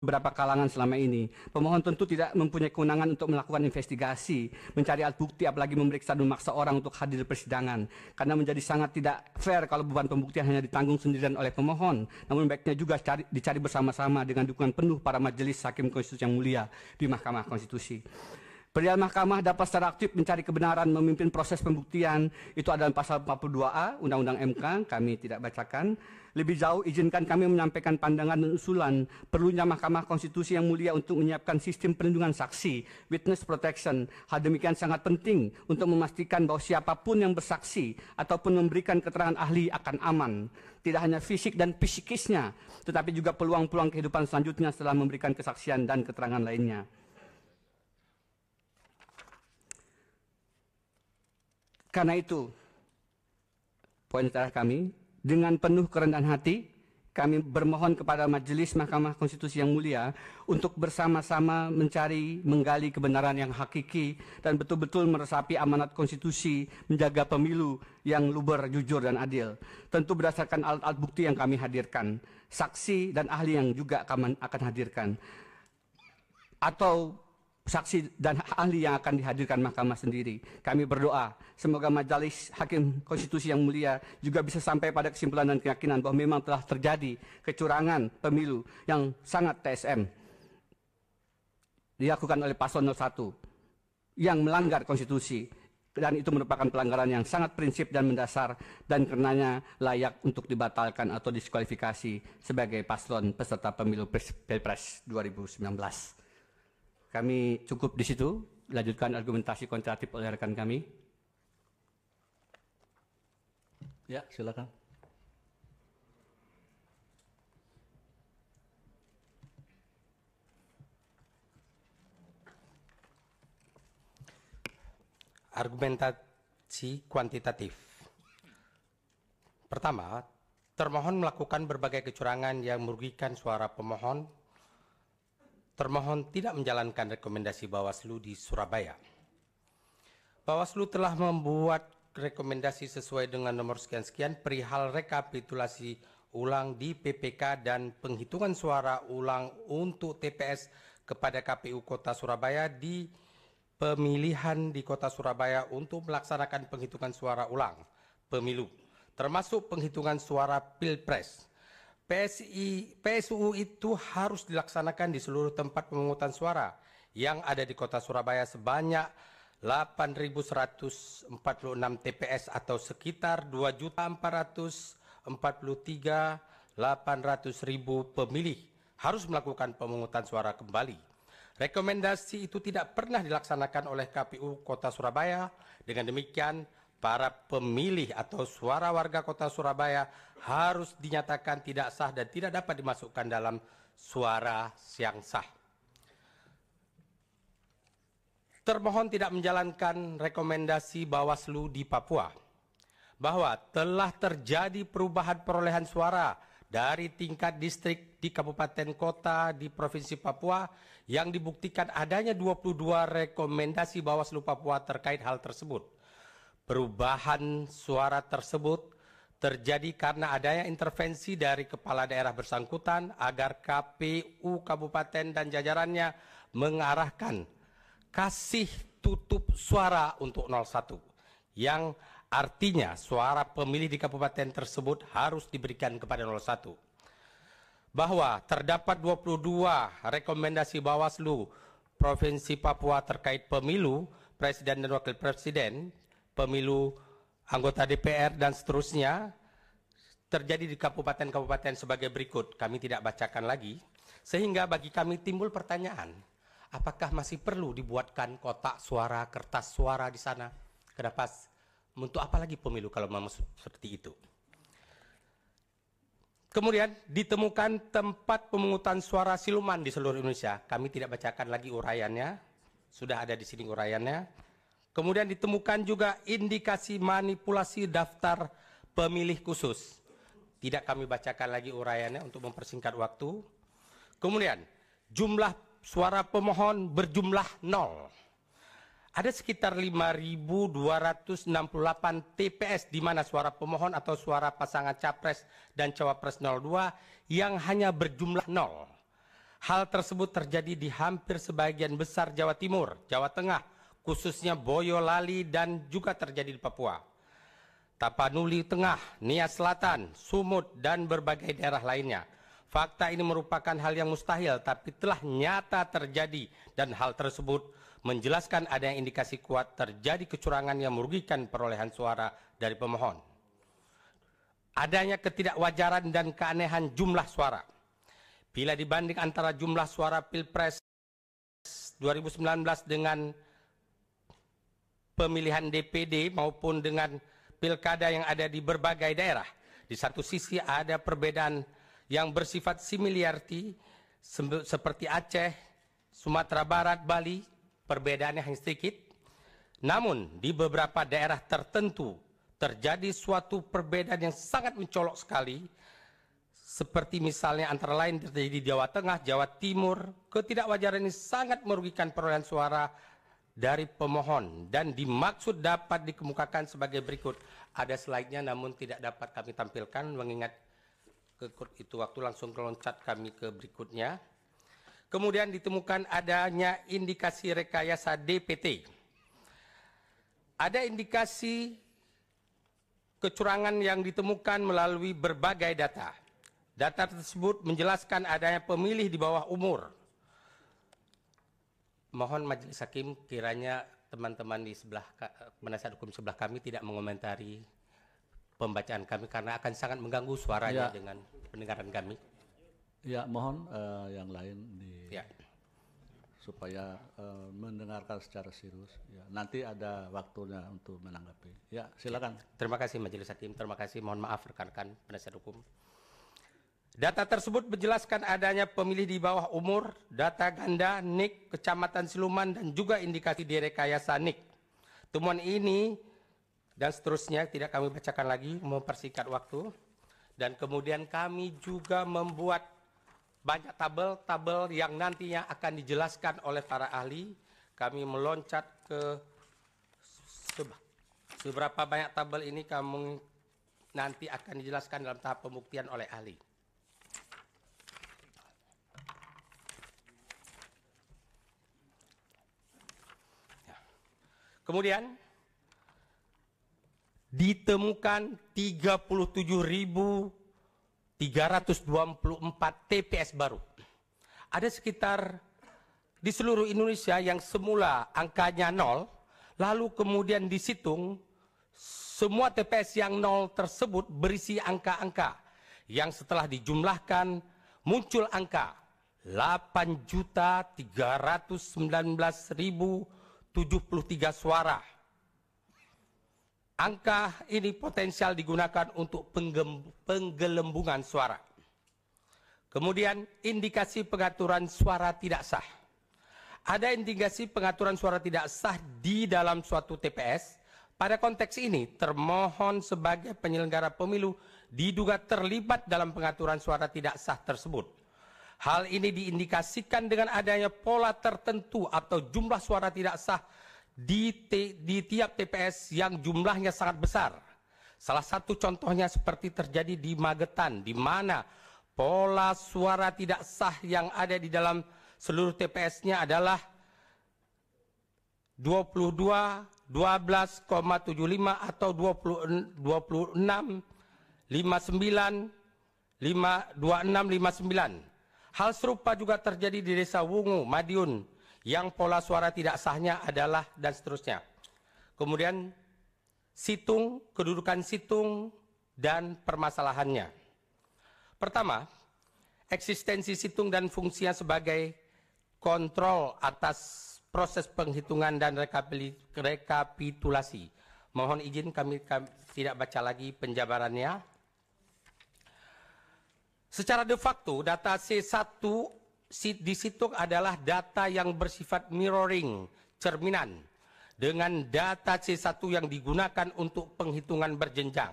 beberapa kalangan selama ini. Pemohon tentu tidak mempunyai kewenangan untuk melakukan investigasi, mencari alat bukti, apalagi memeriksa dan memaksa orang untuk hadir persidangan. Karena menjadi sangat tidak fair kalau beban pembuktian hanya ditanggung sendirian oleh pemohon. Namun baiknya juga cari, dicari bersama-sama dengan dukungan penuh para majelis hakim konstitusi yang mulia di Mahkamah Konstitusi. Perial mahkamah dapat secara aktif mencari kebenaran, memimpin proses pembuktian. Itu adalah pasal 42A Undang-Undang MK, kami tidak bacakan. Lebih jauh, izinkan kami menyampaikan pandangan dan usulan perlunya Mahkamah Konstitusi yang mulia untuk menyiapkan sistem perlindungan saksi, witness protection. Hal demikian sangat penting untuk memastikan bahwa siapapun yang bersaksi ataupun memberikan keterangan ahli akan aman. Tidak hanya fisik dan psikisnya, tetapi juga peluang-peluang kehidupan selanjutnya setelah memberikan kesaksian dan keterangan lainnya. Karena itu, poin terakhir kami dengan penuh kerendahan hati, kami bermohon kepada Majelis Mahkamah Konstitusi yang mulia untuk bersama-sama mencari, menggali kebenaran yang hakiki dan betul-betul meresapi amanat konstitusi menjaga pemilu yang luber, jujur, dan adil. Tentu berdasarkan alat-alat bukti yang kami hadirkan, saksi dan ahli yang juga akan hadirkan. Atau saksi dan ahli yang akan dihadirkan mahkamah sendiri. Kami berdoa semoga majelis hakim konstitusi yang mulia juga bisa sampai pada kesimpulan dan keyakinan bahwa memang telah terjadi kecurangan pemilu yang sangat TSM dilakukan oleh paslon 01 yang melanggar konstitusi dan itu merupakan pelanggaran yang sangat prinsip dan mendasar dan karenanya layak untuk dibatalkan atau diskualifikasi sebagai paslon peserta pemilu Pilpres 2019. Kami cukup di situ. Lanjutkan argumentasi kuantitatif oleh rekan kami. Ya, silakan. argumentasi kuantitatif. Pertama, termohon melakukan berbagai kecurangan yang merugikan suara pemohon termohon tidak menjalankan rekomendasi Bawaslu di Surabaya. Bawaslu telah membuat rekomendasi sesuai dengan nomor sekian-sekian perihal rekapitulasi ulang di PPK dan penghitungan suara ulang untuk TPS kepada KPU Kota Surabaya di pemilihan di Kota Surabaya untuk melaksanakan penghitungan suara ulang pemilu, termasuk penghitungan suara Pilpres PSI, PSU itu harus dilaksanakan di seluruh tempat pemungutan suara yang ada di kota Surabaya sebanyak 8.146 TPS atau sekitar 2.443.800.000 pemilih harus melakukan pemungutan suara kembali. Rekomendasi itu tidak pernah dilaksanakan oleh KPU Kota Surabaya. Dengan demikian, para pemilih atau suara warga kota Surabaya harus dinyatakan tidak sah dan tidak dapat dimasukkan dalam suara yang sah. Termohon tidak menjalankan rekomendasi Bawaslu di Papua bahwa telah terjadi perubahan perolehan suara dari tingkat distrik di kabupaten kota di Provinsi Papua yang dibuktikan adanya 22 rekomendasi Bawaslu Papua terkait hal tersebut. Perubahan suara tersebut terjadi karena adanya intervensi dari kepala daerah bersangkutan agar KPU kabupaten dan jajarannya mengarahkan kasih tutup suara untuk 01 yang artinya suara pemilih di kabupaten tersebut harus diberikan kepada 01 bahwa terdapat 22 rekomendasi Bawaslu Provinsi Papua terkait pemilu presiden dan wakil presiden pemilu anggota DPR dan seterusnya terjadi di kabupaten-kabupaten sebagai berikut. Kami tidak bacakan lagi. Sehingga bagi kami timbul pertanyaan, apakah masih perlu dibuatkan kotak suara, kertas suara di sana? Kenapa untuk apa lagi pemilu kalau memang seperti itu? Kemudian ditemukan tempat pemungutan suara siluman di seluruh Indonesia. Kami tidak bacakan lagi uraiannya. Sudah ada di sini uraiannya. Kemudian ditemukan juga indikasi manipulasi daftar pemilih khusus. Tidak kami bacakan lagi uraiannya untuk mempersingkat waktu. Kemudian jumlah suara pemohon berjumlah nol. Ada sekitar 5.268 TPS di mana suara pemohon atau suara pasangan capres dan cawapres 02 yang hanya berjumlah nol. Hal tersebut terjadi di hampir sebagian besar Jawa Timur, Jawa Tengah, khususnya Boyolali dan juga terjadi di Papua. Tapanuli Tengah, Nias Selatan, Sumut, dan berbagai daerah lainnya. Fakta ini merupakan hal yang mustahil, tapi telah nyata terjadi dan hal tersebut menjelaskan adanya indikasi kuat terjadi kecurangan yang merugikan perolehan suara dari pemohon. Adanya ketidakwajaran dan keanehan jumlah suara. Bila dibanding antara jumlah suara Pilpres 2019 dengan pemilihan DPD maupun dengan pilkada yang ada di berbagai daerah. Di satu sisi ada perbedaan yang bersifat similiarity seperti Aceh, Sumatera Barat, Bali, perbedaannya hanya sedikit. Namun di beberapa daerah tertentu terjadi suatu perbedaan yang sangat mencolok sekali seperti misalnya antara lain terjadi di Jawa Tengah, Jawa Timur, ketidakwajaran ini sangat merugikan perolehan suara dari pemohon dan dimaksud dapat dikemukakan sebagai berikut. Ada slide-nya namun tidak dapat kami tampilkan mengingat kekut itu waktu langsung keloncat kami ke berikutnya. Kemudian ditemukan adanya indikasi rekayasa DPT. Ada indikasi kecurangan yang ditemukan melalui berbagai data. Data tersebut menjelaskan adanya pemilih di bawah umur mohon majelis hakim kiranya teman-teman di sebelah penasihat hukum sebelah kami tidak mengomentari pembacaan kami karena akan sangat mengganggu suaranya ya. dengan pendengaran kami. Ya, mohon uh, yang lain di ya. supaya uh, mendengarkan secara serius. Ya, nanti ada waktunya untuk menanggapi. Ya, silakan. Terima kasih majelis hakim, terima kasih. Mohon maaf rekan-rekan penasihat hukum. Data tersebut menjelaskan adanya pemilih di bawah umur, data ganda, NIK, kecamatan siluman, dan juga indikasi direkayasa NIK. Temuan ini dan seterusnya tidak kami bacakan lagi mempersingkat waktu. Dan kemudian kami juga membuat banyak tabel-tabel yang nantinya akan dijelaskan oleh para ahli. Kami meloncat ke seberapa banyak tabel ini kamu nanti akan dijelaskan dalam tahap pembuktian oleh ahli. Kemudian ditemukan 37.324 TPS baru. Ada sekitar di seluruh Indonesia yang semula angkanya nol, lalu kemudian disitung semua TPS yang nol tersebut berisi angka-angka yang setelah dijumlahkan muncul angka 8.319.000 73 suara. Angka ini potensial digunakan untuk penggelembungan suara. Kemudian indikasi pengaturan suara tidak sah. Ada indikasi pengaturan suara tidak sah di dalam suatu TPS. Pada konteks ini, termohon sebagai penyelenggara pemilu diduga terlibat dalam pengaturan suara tidak sah tersebut. Hal ini diindikasikan dengan adanya pola tertentu atau jumlah suara tidak sah di, te, di tiap TPS yang jumlahnya sangat besar. Salah satu contohnya seperti terjadi di Magetan, di mana pola suara tidak sah yang ada di dalam seluruh TPS-nya adalah 22 12,75 atau 20, 26 59 5, 26, 59 Hal serupa juga terjadi di desa Wungu, Madiun, yang pola suara tidak sahnya adalah dan seterusnya. Kemudian situng, kedudukan situng, dan permasalahannya. Pertama, eksistensi situng dan fungsinya sebagai kontrol atas proses penghitungan dan rekapitulasi. Mohon izin kami, kami tidak baca lagi penjabarannya. Secara de facto, data C1 di situ adalah data yang bersifat mirroring, cerminan, dengan data C1 yang digunakan untuk penghitungan berjenjang.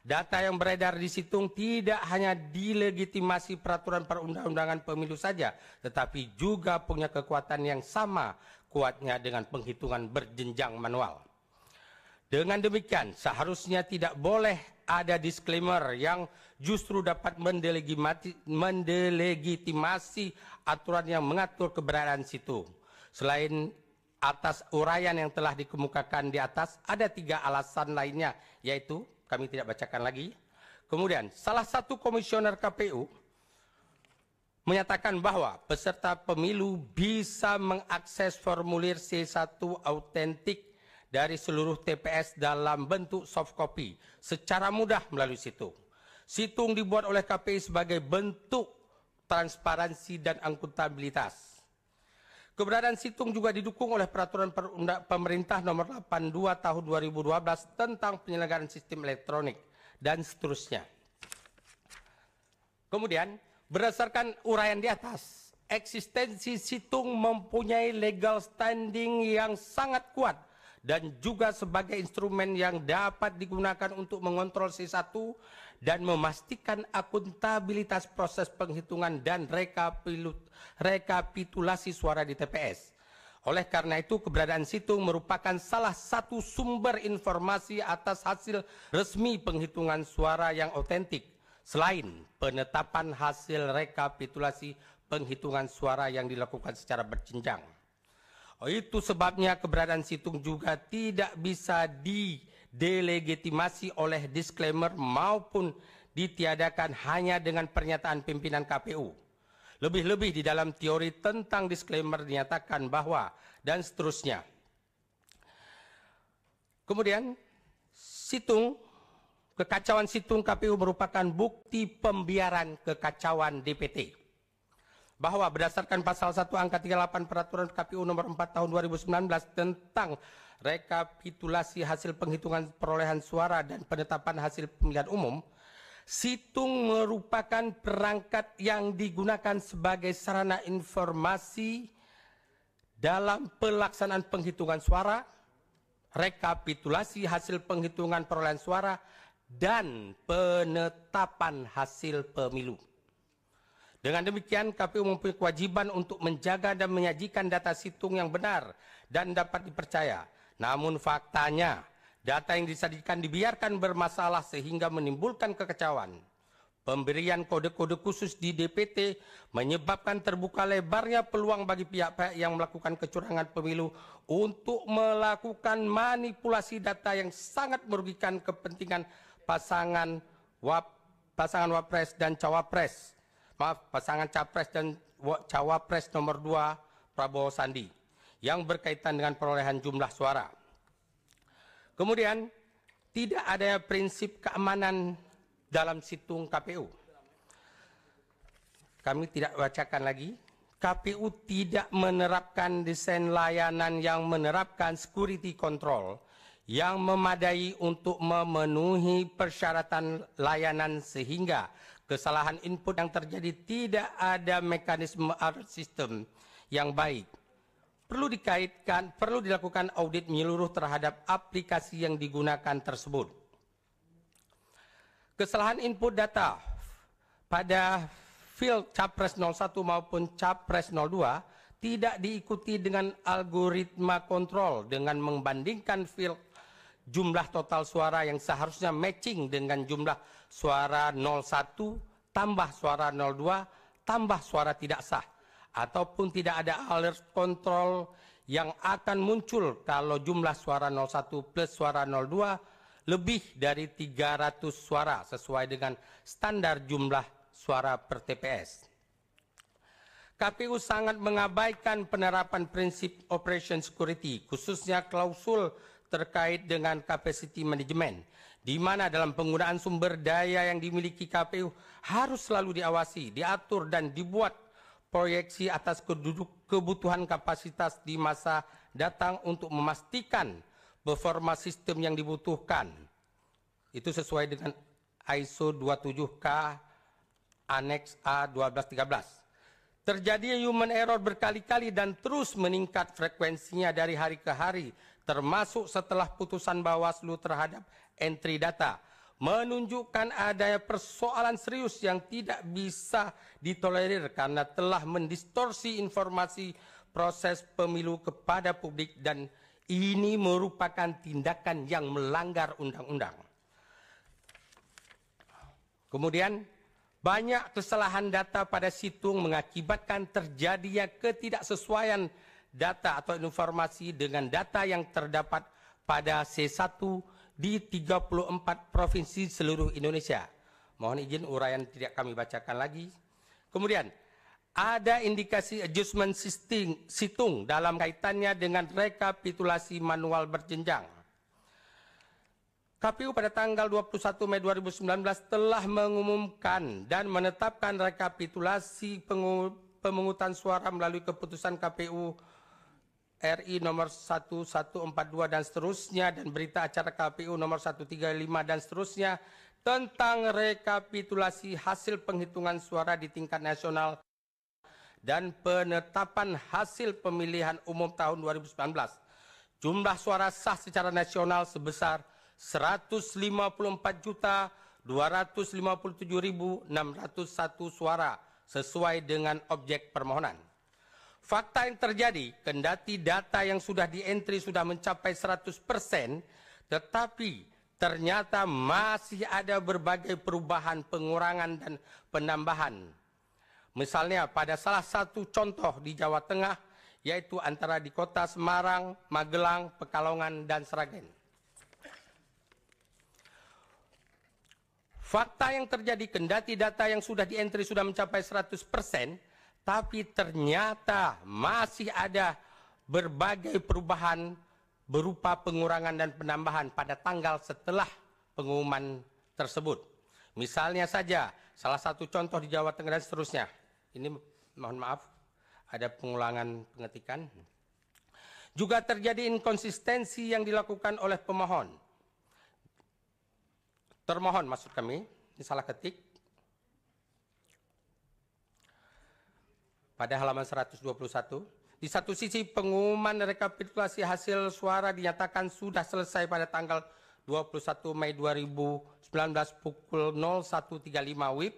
Data yang beredar di situng tidak hanya dilegitimasi peraturan perundang-undangan pemilu saja, tetapi juga punya kekuatan yang sama kuatnya dengan penghitungan berjenjang manual. Dengan demikian, seharusnya tidak boleh ada disclaimer yang justru dapat mendelegitimasi aturan yang mengatur keberadaan situ. Selain atas uraian yang telah dikemukakan di atas, ada tiga alasan lainnya, yaitu kami tidak bacakan lagi. Kemudian, salah satu komisioner KPU menyatakan bahwa peserta pemilu bisa mengakses formulir C1 autentik dari seluruh TPS dalam bentuk soft copy secara mudah melalui situ. Situng dibuat oleh KPI sebagai bentuk transparansi dan akuntabilitas. Keberadaan situng juga didukung oleh peraturan perundang pemerintah nomor 82 tahun 2012 tentang penyelenggaraan sistem elektronik dan seterusnya. Kemudian, berdasarkan uraian di atas, eksistensi situng mempunyai legal standing yang sangat kuat dan juga sebagai instrumen yang dapat digunakan untuk mengontrol C1 dan memastikan akuntabilitas proses penghitungan dan rekapitulasi suara di TPS. Oleh karena itu, keberadaan situng merupakan salah satu sumber informasi atas hasil resmi penghitungan suara yang otentik, selain penetapan hasil rekapitulasi penghitungan suara yang dilakukan secara berjenjang. Oh, itu sebabnya keberadaan situng juga tidak bisa didelegitimasi oleh disclaimer maupun ditiadakan hanya dengan pernyataan pimpinan KPU. Lebih-lebih di dalam teori tentang disclaimer dinyatakan bahwa dan seterusnya. Kemudian situng kekacauan situng KPU merupakan bukti pembiaran kekacauan DPT bahwa berdasarkan pasal 1 angka 38 peraturan KPU nomor 4 tahun 2019 tentang rekapitulasi hasil penghitungan perolehan suara dan penetapan hasil pemilihan umum, situng merupakan perangkat yang digunakan sebagai sarana informasi dalam pelaksanaan penghitungan suara, rekapitulasi hasil penghitungan perolehan suara, dan penetapan hasil pemilu. Dengan demikian, KPU mempunyai kewajiban untuk menjaga dan menyajikan data situng yang benar dan dapat dipercaya. Namun faktanya, data yang disajikan dibiarkan bermasalah sehingga menimbulkan kekecauan. Pemberian kode-kode khusus di DPT menyebabkan terbuka lebarnya peluang bagi pihak-pihak yang melakukan kecurangan pemilu untuk melakukan manipulasi data yang sangat merugikan kepentingan pasangan wap, pasangan wapres dan cawapres maaf pasangan capres dan cawapres nomor 2 Prabowo Sandi yang berkaitan dengan perolehan jumlah suara. Kemudian tidak ada prinsip keamanan dalam situng KPU. Kami tidak bacakan lagi. KPU tidak menerapkan desain layanan yang menerapkan security control yang memadai untuk memenuhi persyaratan layanan sehingga kesalahan input yang terjadi tidak ada mekanisme alert system yang baik. Perlu dikaitkan, perlu dilakukan audit menyeluruh terhadap aplikasi yang digunakan tersebut. Kesalahan input data pada field Capres 01 maupun Capres 02 tidak diikuti dengan algoritma kontrol dengan membandingkan field jumlah total suara yang seharusnya matching dengan jumlah suara 01 tambah suara 02 tambah suara tidak sah ataupun tidak ada alert control yang akan muncul kalau jumlah suara 01 plus suara 02 lebih dari 300 suara sesuai dengan standar jumlah suara per TPS. KPU sangat mengabaikan penerapan prinsip operation security, khususnya klausul terkait dengan capacity management di mana dalam penggunaan sumber daya yang dimiliki KPU harus selalu diawasi, diatur, dan dibuat proyeksi atas kebutuhan kapasitas di masa datang untuk memastikan performa sistem yang dibutuhkan. Itu sesuai dengan ISO 27K Annex A 1213. Terjadi human error berkali-kali dan terus meningkat frekuensinya dari hari ke hari, termasuk setelah putusan Bawaslu terhadap entry data menunjukkan adanya persoalan serius yang tidak bisa ditolerir karena telah mendistorsi informasi proses pemilu kepada publik dan ini merupakan tindakan yang melanggar undang-undang. Kemudian banyak kesalahan data pada situng mengakibatkan terjadinya ketidaksesuaian data atau informasi dengan data yang terdapat pada C1 di 34 provinsi seluruh Indonesia. Mohon izin uraian tidak kami bacakan lagi. Kemudian ada indikasi adjustment sistem situng dalam kaitannya dengan rekapitulasi manual berjenjang. KPU pada tanggal 21 Mei 2019 telah mengumumkan dan menetapkan rekapitulasi pemungutan suara melalui keputusan KPU RI nomor 1142 dan seterusnya dan berita acara KPU nomor 135 dan seterusnya tentang rekapitulasi hasil penghitungan suara di tingkat nasional dan penetapan hasil pemilihan umum tahun 2019. Jumlah suara sah secara nasional sebesar 154.257.601 suara sesuai dengan objek permohonan. Fakta yang terjadi, kendati data yang sudah dientri sudah mencapai 100%, tetapi ternyata masih ada berbagai perubahan, pengurangan, dan penambahan. Misalnya pada salah satu contoh di Jawa Tengah, yaitu antara di kota Semarang, Magelang, Pekalongan, dan Sragen. Fakta yang terjadi, kendati data yang sudah dientri sudah mencapai 100%, tapi ternyata masih ada berbagai perubahan berupa pengurangan dan penambahan pada tanggal setelah pengumuman tersebut. Misalnya saja, salah satu contoh di Jawa Tengah dan seterusnya. Ini mohon maaf, ada pengulangan pengetikan. Juga terjadi inkonsistensi yang dilakukan oleh pemohon. Termohon maksud kami, ini salah ketik. pada halaman 121. Di satu sisi pengumuman rekapitulasi hasil suara dinyatakan sudah selesai pada tanggal 21 Mei 2019 pukul 01.35 WIB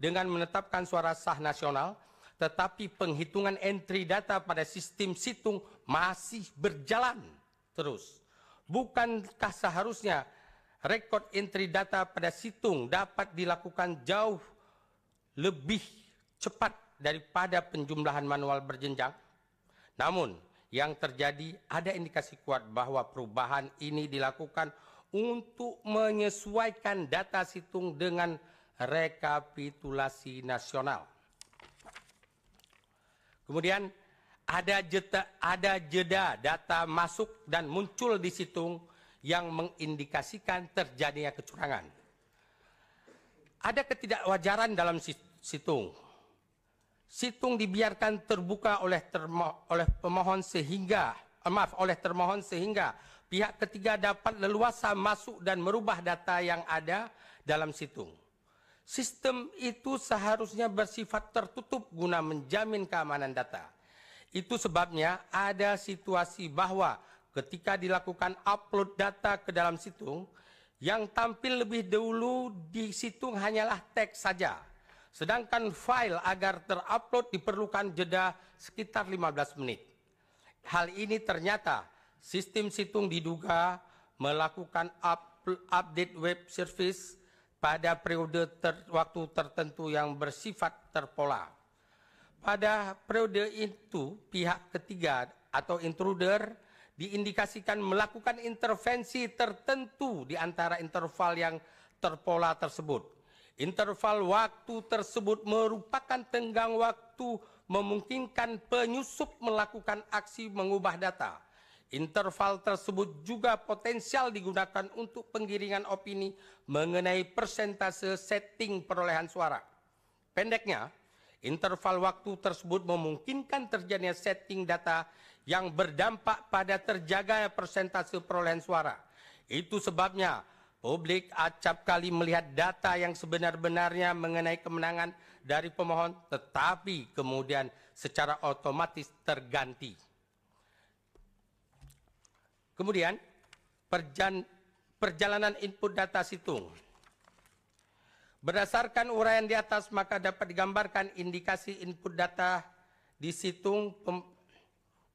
dengan menetapkan suara sah nasional, tetapi penghitungan entry data pada sistem situng masih berjalan terus. Bukankah seharusnya rekod entry data pada situng dapat dilakukan jauh lebih cepat daripada penjumlahan manual berjenjang. Namun, yang terjadi ada indikasi kuat bahwa perubahan ini dilakukan untuk menyesuaikan data situng dengan rekapitulasi nasional. Kemudian ada jeda, ada jeda data masuk dan muncul di situng yang mengindikasikan terjadinya kecurangan. Ada ketidakwajaran dalam situng situng dibiarkan terbuka oleh termo, oleh pemohon sehingga eh, maaf oleh termohon sehingga pihak ketiga dapat leluasa masuk dan merubah data yang ada dalam situng. Sistem itu seharusnya bersifat tertutup guna menjamin keamanan data. Itu sebabnya ada situasi bahwa ketika dilakukan upload data ke dalam situng, yang tampil lebih dulu di situng hanyalah teks saja Sedangkan file agar terupload diperlukan jeda sekitar 15 menit. Hal ini ternyata sistem situng diduga melakukan up, update web service pada periode ter, waktu tertentu yang bersifat terpola. Pada periode itu, pihak ketiga atau intruder diindikasikan melakukan intervensi tertentu di antara interval yang terpola tersebut Interval waktu tersebut merupakan tenggang waktu memungkinkan penyusup melakukan aksi mengubah data. Interval tersebut juga potensial digunakan untuk penggiringan opini mengenai persentase setting perolehan suara. Pendeknya, interval waktu tersebut memungkinkan terjadinya setting data yang berdampak pada terjaga persentase perolehan suara. Itu sebabnya Publik acap kali melihat data yang sebenar-benarnya mengenai kemenangan dari pemohon, tetapi kemudian secara otomatis terganti. Kemudian, perjan, perjalanan input data situng. Berdasarkan uraian di atas, maka dapat digambarkan indikasi input data di situng pem,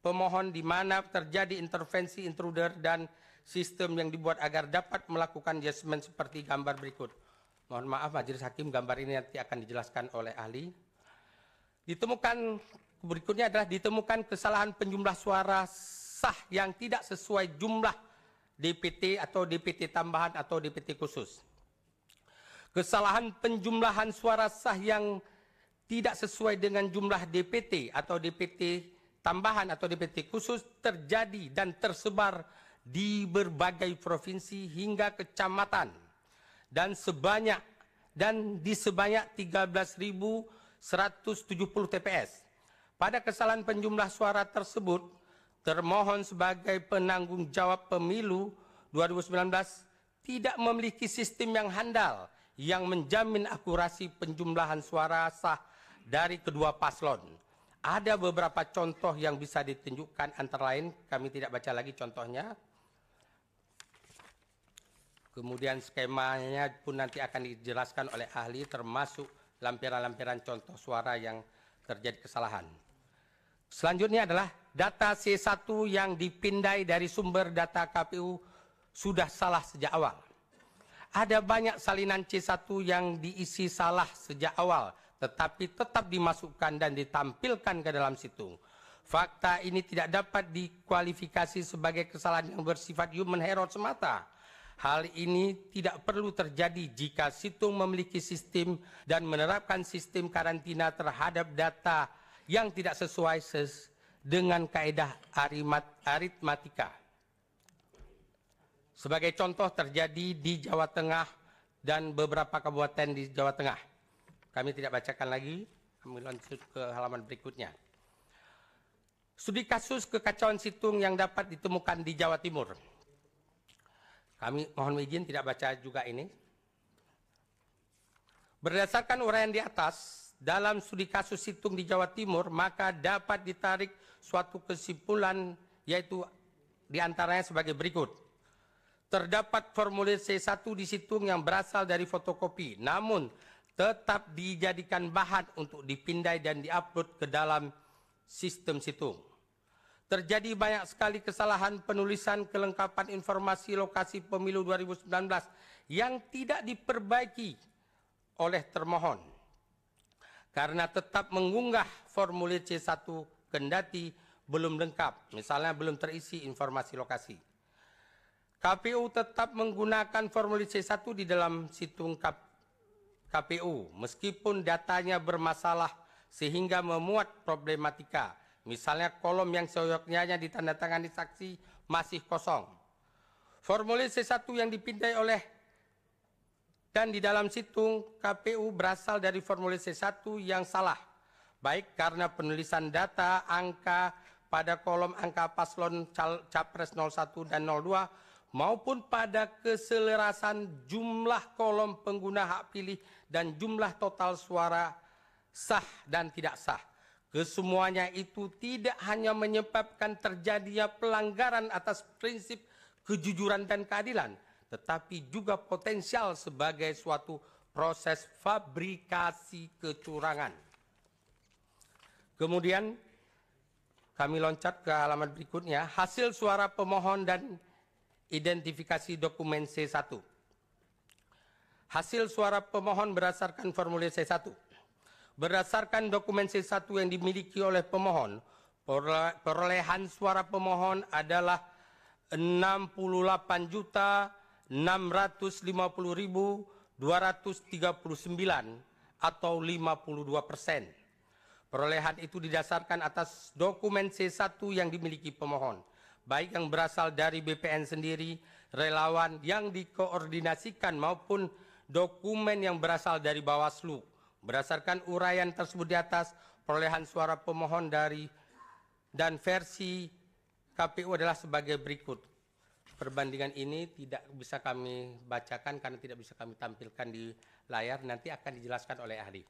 pemohon di mana terjadi intervensi intruder dan sistem yang dibuat agar dapat melakukan adjustment seperti gambar berikut. Mohon maaf majelis hakim gambar ini nanti akan dijelaskan oleh ahli. Ditemukan berikutnya adalah ditemukan kesalahan penjumlah suara sah yang tidak sesuai jumlah DPT atau DPT tambahan atau DPT khusus. Kesalahan penjumlahan suara sah yang tidak sesuai dengan jumlah DPT atau DPT tambahan atau DPT khusus terjadi dan tersebar di berbagai provinsi hingga kecamatan dan sebanyak dan di sebanyak 13.170 TPS. Pada kesalahan penjumlah suara tersebut, termohon sebagai penanggung jawab pemilu 2019 tidak memiliki sistem yang handal yang menjamin akurasi penjumlahan suara sah dari kedua paslon. Ada beberapa contoh yang bisa ditunjukkan antara lain, kami tidak baca lagi contohnya, Kemudian skemanya pun nanti akan dijelaskan oleh ahli termasuk lampiran-lampiran contoh suara yang terjadi kesalahan. Selanjutnya adalah data C1 yang dipindai dari sumber data KPU sudah salah sejak awal. Ada banyak salinan C1 yang diisi salah sejak awal, tetapi tetap dimasukkan dan ditampilkan ke dalam situng. Fakta ini tidak dapat dikualifikasi sebagai kesalahan yang bersifat human error semata Hal ini tidak perlu terjadi jika situng memiliki sistem dan menerapkan sistem karantina terhadap data yang tidak sesuai ses dengan kaedah aritmatika. Sebagai contoh terjadi di Jawa Tengah dan beberapa kabupaten di Jawa Tengah. Kami tidak bacakan lagi, kami lanjut ke halaman berikutnya. Studi kasus kekacauan situng yang dapat ditemukan di Jawa Timur. Kami mohon izin tidak baca juga ini. Berdasarkan uraian di atas, dalam studi kasus situng di Jawa Timur, maka dapat ditarik suatu kesimpulan yaitu diantaranya sebagai berikut. Terdapat formulir C1 di situng yang berasal dari fotokopi, namun tetap dijadikan bahan untuk dipindai dan diupload ke dalam sistem situng. Terjadi banyak sekali kesalahan penulisan kelengkapan informasi lokasi pemilu 2019 yang tidak diperbaiki oleh termohon. Karena tetap mengunggah formulir C1 kendati belum lengkap, misalnya belum terisi informasi lokasi. KPU tetap menggunakan formulir C1 di dalam situng KPU meskipun datanya bermasalah sehingga memuat problematika Misalnya kolom yang seyogyanya ditandatangani saksi masih kosong. Formulir C1 yang dipindai oleh dan di dalam situng KPU berasal dari formulir C1 yang salah. Baik karena penulisan data angka pada kolom angka paslon Capres 01 dan 02 maupun pada keselerasan jumlah kolom pengguna hak pilih dan jumlah total suara sah dan tidak sah. Kesemuanya itu tidak hanya menyebabkan terjadinya pelanggaran atas prinsip kejujuran dan keadilan, tetapi juga potensial sebagai suatu proses fabrikasi kecurangan. Kemudian kami loncat ke halaman berikutnya, hasil suara pemohon dan identifikasi dokumen C1. Hasil suara pemohon berdasarkan formulir C1 berdasarkan dokumen C1 yang dimiliki oleh pemohon, perolehan suara pemohon adalah 68.650.239 atau 52 persen. Perolehan itu didasarkan atas dokumen C1 yang dimiliki pemohon, baik yang berasal dari BPN sendiri, relawan yang dikoordinasikan maupun dokumen yang berasal dari Bawaslu Berdasarkan uraian tersebut di atas, perolehan suara pemohon dari dan versi KPU adalah sebagai berikut. Perbandingan ini tidak bisa kami bacakan karena tidak bisa kami tampilkan di layar, nanti akan dijelaskan oleh ahli.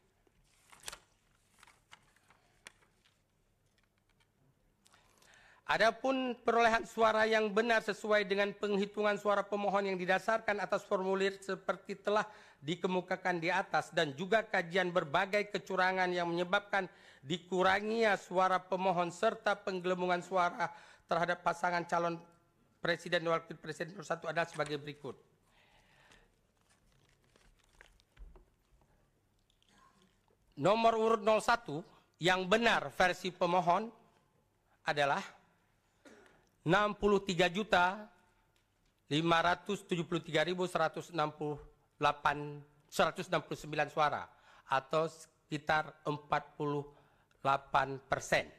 Adapun perolehan suara yang benar sesuai dengan penghitungan suara pemohon yang didasarkan atas formulir seperti telah dikemukakan di atas dan juga kajian berbagai kecurangan yang menyebabkan dikuranginya suara pemohon serta penggelembungan suara terhadap pasangan calon presiden dan wakil presiden nomor satu adalah sebagai berikut. Nomor urut 01 yang benar versi pemohon adalah 63 juta 573.168 169 suara atau sekitar 48 persen.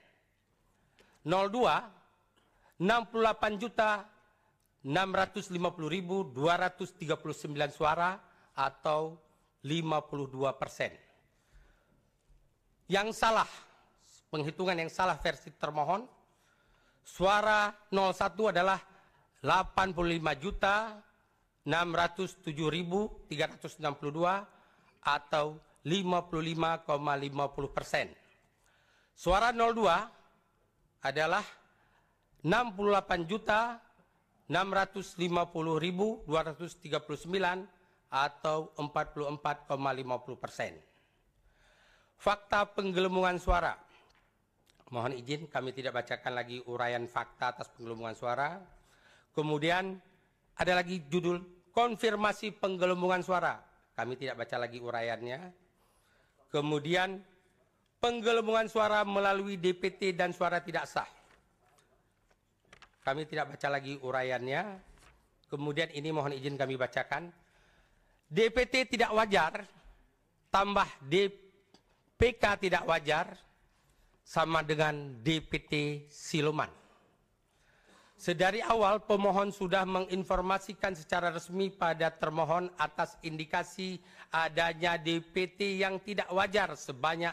02 68 juta 650.239 suara atau 52 persen. Yang salah, penghitungan yang salah versi termohon Suara 01 adalah 85 juta 607.362 atau 55,50 persen. Suara 02 adalah 68 juta 650.239 atau 44,50 persen. Fakta penggelembungan suara Mohon izin kami tidak bacakan lagi uraian fakta atas penggelembungan suara. Kemudian ada lagi judul konfirmasi penggelembungan suara. Kami tidak baca lagi uraiannya. Kemudian penggelembungan suara melalui DPT dan suara tidak sah. Kami tidak baca lagi uraiannya. Kemudian ini mohon izin kami bacakan. DPT tidak wajar, tambah DPK tidak wajar, sama dengan DPT Siluman. Sedari awal pemohon sudah menginformasikan secara resmi pada termohon atas indikasi adanya DPT yang tidak wajar sebanyak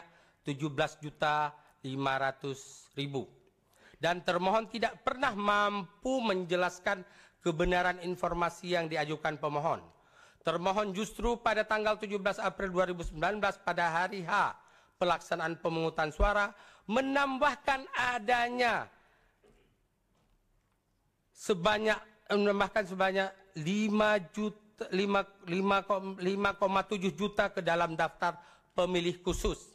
juta ribu, dan termohon tidak pernah mampu menjelaskan kebenaran informasi yang diajukan pemohon. Termohon justru pada tanggal 17 April 2019 pada hari H pelaksanaan pemungutan suara menambahkan adanya sebanyak menambahkan sebanyak 5 juta 5,7 juta ke dalam daftar pemilih khusus.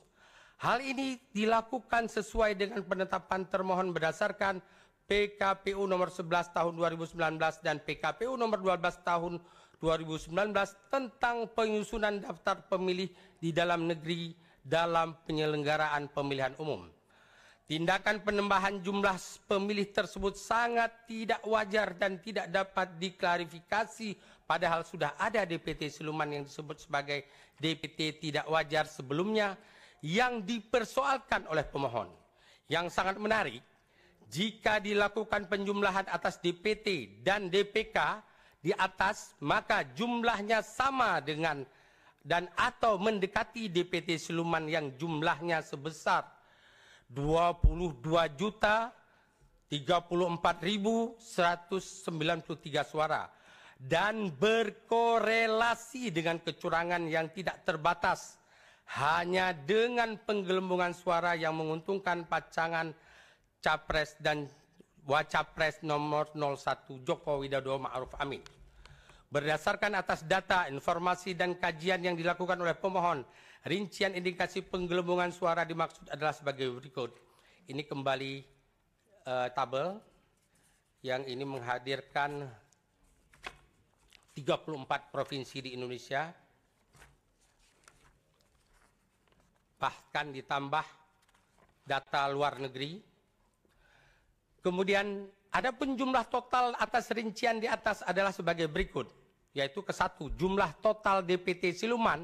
Hal ini dilakukan sesuai dengan penetapan termohon berdasarkan PKPU nomor 11 tahun 2019 dan PKPU nomor 12 tahun 2019 tentang penyusunan daftar pemilih di dalam negeri dalam penyelenggaraan pemilihan umum. Tindakan penambahan jumlah pemilih tersebut sangat tidak wajar dan tidak dapat diklarifikasi padahal sudah ada DPT siluman yang disebut sebagai DPT tidak wajar sebelumnya yang dipersoalkan oleh pemohon. Yang sangat menarik, jika dilakukan penjumlahan atas DPT dan DPK di atas maka jumlahnya sama dengan dan atau mendekati DPT siluman yang jumlahnya sebesar 22 juta 34.193 suara dan berkorelasi dengan kecurangan yang tidak terbatas hanya dengan penggelembungan suara yang menguntungkan pacangan capres dan wacapres nomor 01 Joko Widodo Ma'ruf Amin. Berdasarkan atas data, informasi, dan kajian yang dilakukan oleh pemohon, Rincian indikasi penggelembungan suara dimaksud adalah sebagai berikut. Ini kembali uh, tabel yang ini menghadirkan 34 provinsi di Indonesia. Bahkan ditambah data luar negeri. Kemudian ada pun jumlah total atas rincian di atas adalah sebagai berikut, yaitu ke satu jumlah total DPT siluman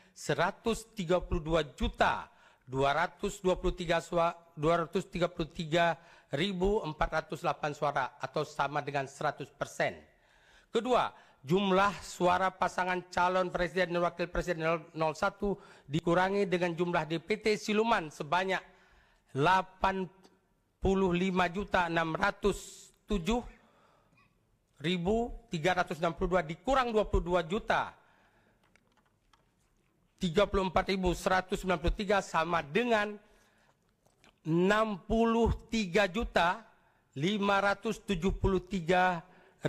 132 juta 223 233.408 suara atau sama dengan 100 persen. Kedua, jumlah suara pasangan calon presiden dan wakil presiden 01 dikurangi dengan jumlah DPT siluman sebanyak 85.607.362 dikurang 22 juta 34.193 sama dengan 63 juta 573.169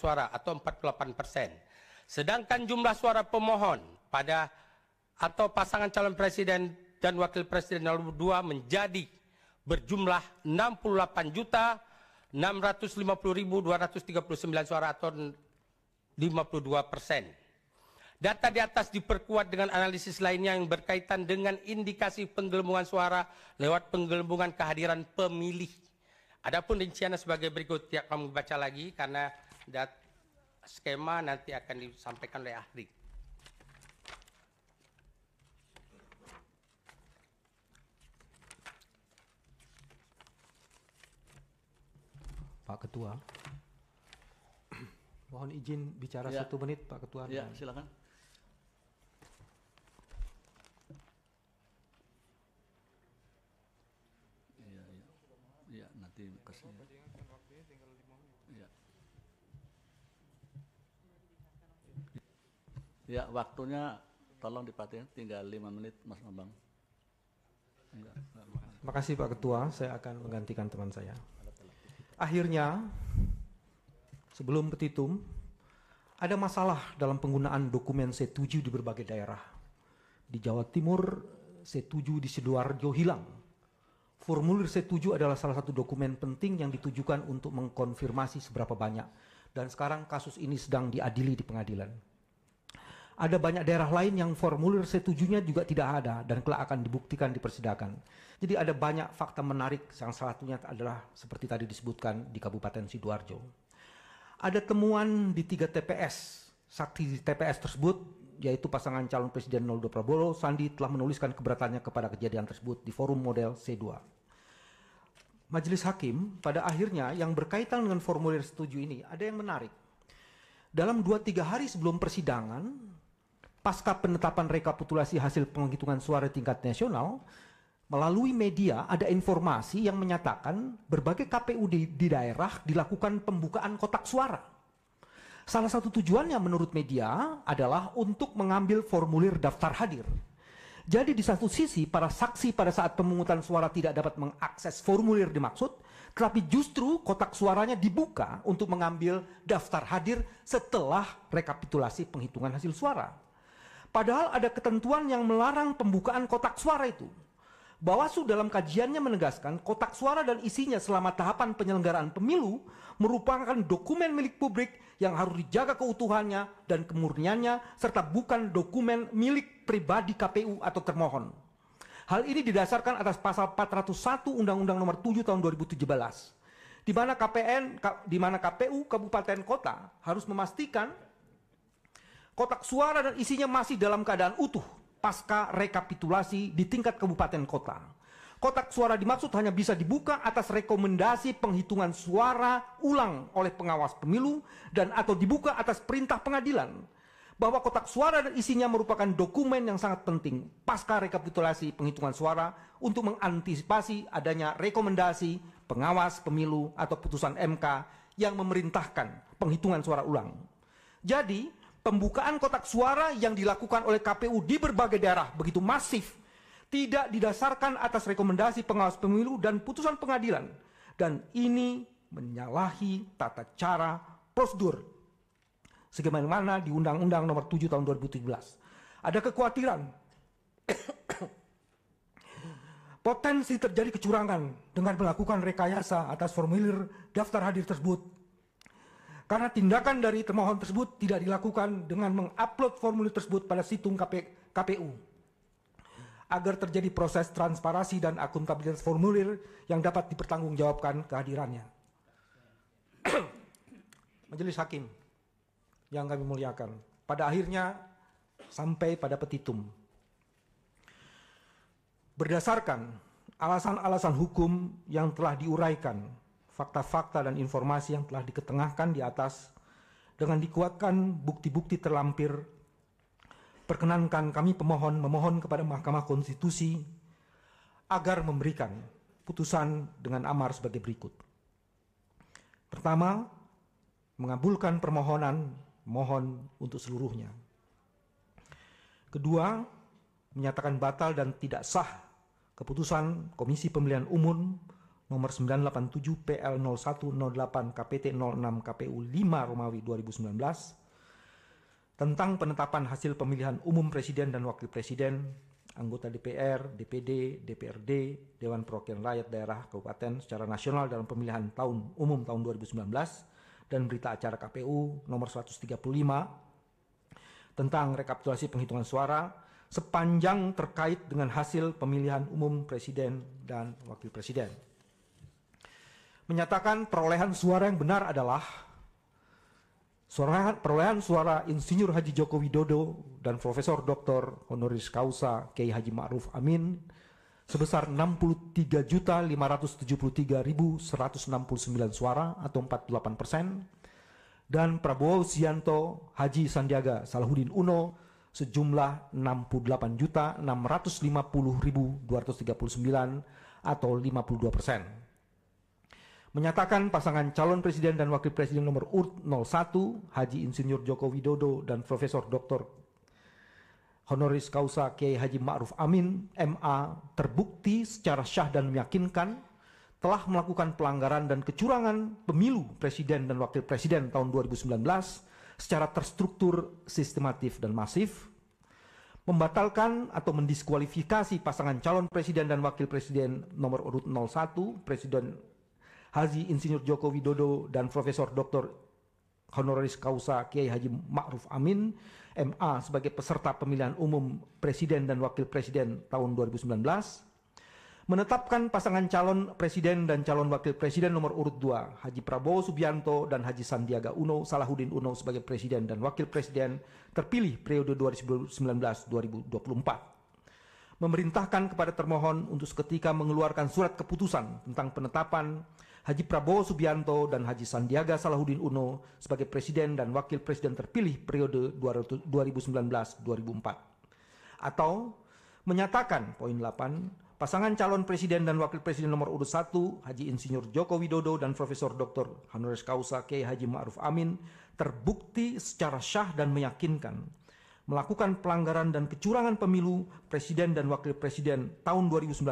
suara atau 48 persen. Sedangkan jumlah suara pemohon pada atau pasangan calon presiden dan wakil presiden nomor 2 menjadi berjumlah 68 juta 650.239 suara atau 52 persen. Data di atas diperkuat dengan analisis lainnya yang berkaitan dengan indikasi penggelembungan suara lewat penggelembungan kehadiran pemilih. Adapun rinciannya sebagai berikut, Tidak kamu baca lagi karena skema nanti akan disampaikan oleh ahli. Pak Ketua, mohon izin bicara ya. satu menit Pak Ketua. Ya, silakan. Ya, waktunya tolong dipatih tinggal lima menit Mas Bambang. Terima kasih Pak Ketua, saya akan menggantikan teman saya. Akhirnya sebelum petitum ada masalah dalam penggunaan dokumen C7 di berbagai daerah. Di Jawa Timur C7 di Sidoarjo hilang. Formulir C7 adalah salah satu dokumen penting yang ditujukan untuk mengkonfirmasi seberapa banyak dan sekarang kasus ini sedang diadili di pengadilan ada banyak daerah lain yang formulir setujunya juga tidak ada dan kelak akan dibuktikan di persidangan. Jadi ada banyak fakta menarik, yang salah satunya adalah seperti tadi disebutkan di Kabupaten Sidoarjo. Ada temuan di tiga TPS, saksi di TPS tersebut, yaitu pasangan calon Presiden 02 Prabowo, Sandi telah menuliskan keberatannya kepada kejadian tersebut di forum model C2. Majelis Hakim pada akhirnya yang berkaitan dengan formulir setuju ini ada yang menarik. Dalam 2-3 hari sebelum persidangan, pasca penetapan rekapitulasi hasil penghitungan suara tingkat nasional, melalui media ada informasi yang menyatakan berbagai KPU di, di daerah dilakukan pembukaan kotak suara. Salah satu tujuannya menurut media adalah untuk mengambil formulir daftar hadir. Jadi di satu sisi para saksi pada saat pemungutan suara tidak dapat mengakses formulir dimaksud, tetapi justru kotak suaranya dibuka untuk mengambil daftar hadir setelah rekapitulasi penghitungan hasil suara. Padahal ada ketentuan yang melarang pembukaan kotak suara itu. Bawaslu dalam kajiannya menegaskan kotak suara dan isinya selama tahapan penyelenggaraan pemilu merupakan dokumen milik publik yang harus dijaga keutuhannya dan kemurniannya serta bukan dokumen milik pribadi KPU atau termohon. Hal ini didasarkan atas pasal 401 Undang-Undang Nomor 7 Tahun 2017 di mana KPN di mana KPU kabupaten kota harus memastikan kotak suara dan isinya masih dalam keadaan utuh pasca rekapitulasi di tingkat kabupaten kota. Kotak suara dimaksud hanya bisa dibuka atas rekomendasi penghitungan suara ulang oleh pengawas pemilu dan atau dibuka atas perintah pengadilan bahwa kotak suara dan isinya merupakan dokumen yang sangat penting pasca rekapitulasi penghitungan suara untuk mengantisipasi adanya rekomendasi pengawas pemilu atau putusan MK yang memerintahkan penghitungan suara ulang. Jadi, pembukaan kotak suara yang dilakukan oleh KPU di berbagai daerah begitu masif tidak didasarkan atas rekomendasi pengawas pemilu dan putusan pengadilan dan ini menyalahi tata cara prosedur sebagaimana di Undang-Undang Nomor 7 Tahun 2017. Ada kekhawatiran potensi terjadi kecurangan dengan melakukan rekayasa atas formulir daftar hadir tersebut karena tindakan dari termohon tersebut tidak dilakukan dengan mengupload formulir tersebut pada situng KPU. Agar terjadi proses transparansi dan akuntabilitas formulir yang dapat dipertanggungjawabkan kehadirannya. Majelis Hakim yang kami muliakan. Pada akhirnya sampai pada petitum. Berdasarkan alasan-alasan hukum yang telah diuraikan fakta-fakta dan informasi yang telah diketengahkan di atas dengan dikuatkan bukti-bukti terlampir perkenankan kami pemohon memohon kepada Mahkamah Konstitusi agar memberikan putusan dengan amar sebagai berikut. Pertama, mengabulkan permohonan mohon untuk seluruhnya. Kedua, menyatakan batal dan tidak sah keputusan Komisi Pemilihan Umum nomor 987 PL 0108 KPT 06 KPU 5 Romawi 2019 tentang penetapan hasil pemilihan umum presiden dan wakil presiden, anggota DPR, DPD, DPRD, Dewan Perwakilan Rakyat Daerah Kabupaten secara nasional dalam pemilihan tahun umum tahun 2019 dan berita acara KPU nomor 135 tentang rekapitulasi penghitungan suara sepanjang terkait dengan hasil pemilihan umum presiden dan wakil presiden menyatakan perolehan suara yang benar adalah perolehan suara Insinyur Haji Joko Widodo dan Profesor Dr. Honoris Causa Kiai Haji Ma'ruf Amin sebesar 63.573.169 suara atau 48 persen dan Prabowo Sianto Haji Sandiaga Salahuddin Uno sejumlah 68.650.239 atau 52 persen menyatakan pasangan calon presiden dan wakil presiden nomor urut 01 Haji Insinyur Joko Widodo dan Profesor Dr. Honoris Causa Kiai Haji Ma'ruf Amin MA terbukti secara syah dan meyakinkan telah melakukan pelanggaran dan kecurangan pemilu presiden dan wakil presiden tahun 2019 secara terstruktur, sistematif dan masif membatalkan atau mendiskualifikasi pasangan calon presiden dan wakil presiden nomor urut 01 presiden Haji Insinyur Joko Widodo dan Profesor Dr. Honoris Causa Kiai Haji Ma'ruf Amin MA sebagai peserta pemilihan umum Presiden dan Wakil Presiden tahun 2019 menetapkan pasangan calon Presiden dan calon Wakil Presiden nomor urut 2 Haji Prabowo Subianto dan Haji Sandiaga Uno Salahuddin Uno sebagai Presiden dan Wakil Presiden terpilih periode 2019-2024 memerintahkan kepada termohon untuk seketika mengeluarkan surat keputusan tentang penetapan Haji Prabowo Subianto dan Haji Sandiaga Salahuddin Uno sebagai presiden dan wakil presiden terpilih periode 2019-2004. Atau menyatakan poin 8 pasangan calon presiden dan wakil presiden nomor urut 1 Haji Insinyur Joko Widodo dan Profesor Dr. Honoris Causa K. Haji Ma'ruf Amin terbukti secara syah dan meyakinkan melakukan pelanggaran dan kecurangan pemilu presiden dan wakil presiden tahun 2019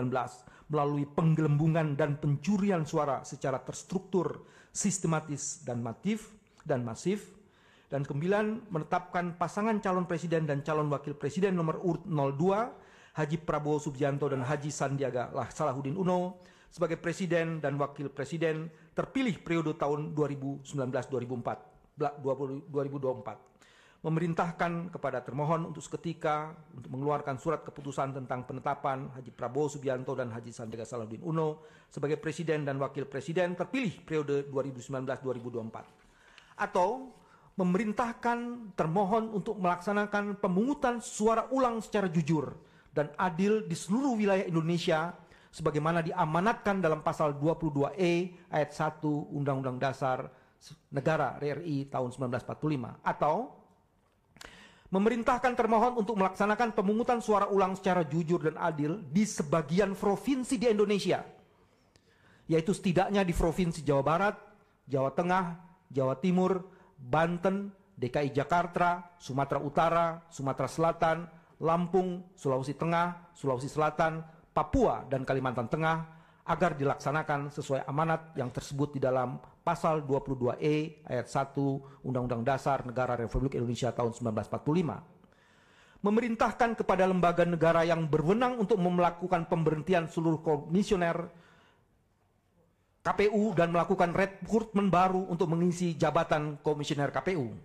melalui penggelembungan dan pencurian suara secara terstruktur, sistematis, dan matif, dan masif. Dan kembilan menetapkan pasangan calon presiden dan calon wakil presiden nomor urut 02, Haji Prabowo Subianto dan Haji Sandiaga lah Salahuddin Uno, sebagai presiden dan wakil presiden terpilih periode tahun 2019-2024. 2024 memerintahkan kepada termohon untuk seketika untuk mengeluarkan surat keputusan tentang penetapan Haji Prabowo Subianto dan Haji Sandiaga Salahuddin Uno sebagai presiden dan wakil presiden terpilih periode 2019-2024 atau memerintahkan termohon untuk melaksanakan pemungutan suara ulang secara jujur dan adil di seluruh wilayah Indonesia sebagaimana diamanatkan dalam pasal 22E ayat 1 Undang-Undang Dasar Negara RI tahun 1945 atau memerintahkan termohon untuk melaksanakan pemungutan suara ulang secara jujur dan adil di sebagian provinsi di Indonesia, yaitu setidaknya di Provinsi Jawa Barat, Jawa Tengah, Jawa Timur, Banten, DKI Jakarta, Sumatera Utara, Sumatera Selatan, Lampung, Sulawesi Tengah, Sulawesi Selatan, Papua, dan Kalimantan Tengah agar dilaksanakan sesuai amanat yang tersebut di dalam pasal 22E ayat 1 Undang-Undang Dasar Negara Republik Indonesia tahun 1945 memerintahkan kepada lembaga negara yang berwenang untuk melakukan pemberhentian seluruh komisioner KPU dan melakukan rekrutmen baru untuk mengisi jabatan komisioner KPU.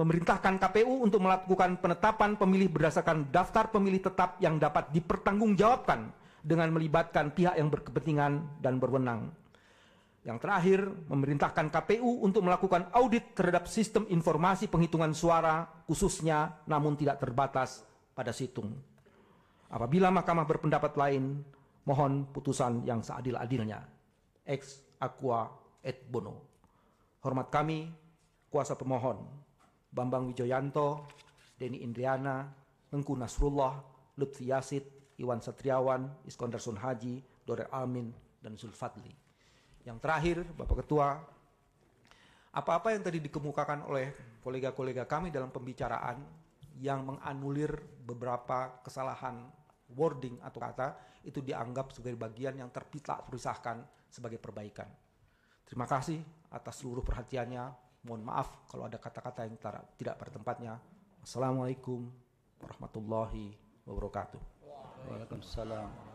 Memerintahkan KPU untuk melakukan penetapan pemilih berdasarkan daftar pemilih tetap yang dapat dipertanggungjawabkan dengan melibatkan pihak yang berkepentingan dan berwenang yang terakhir, memerintahkan KPU untuk melakukan audit terhadap sistem informasi penghitungan suara khususnya namun tidak terbatas pada situng. Apabila mahkamah berpendapat lain, mohon putusan yang seadil-adilnya. Ex aqua et bono. Hormat kami, kuasa pemohon, Bambang Wijoyanto, Denny Indriana, Engku Nasrullah, Lutfi Yasid, Iwan Satriawan, Iskandar Sunhaji, Dore Amin, dan Zulfadli. Yang terakhir, Bapak Ketua, apa-apa yang tadi dikemukakan oleh kolega-kolega kami dalam pembicaraan yang menganulir beberapa kesalahan wording atau kata itu dianggap sebagai bagian yang terpitak perisahkan sebagai perbaikan. Terima kasih atas seluruh perhatiannya. Mohon maaf kalau ada kata-kata yang tidak pada tempatnya. Assalamualaikum warahmatullahi wabarakatuh. Waalaikumsalam.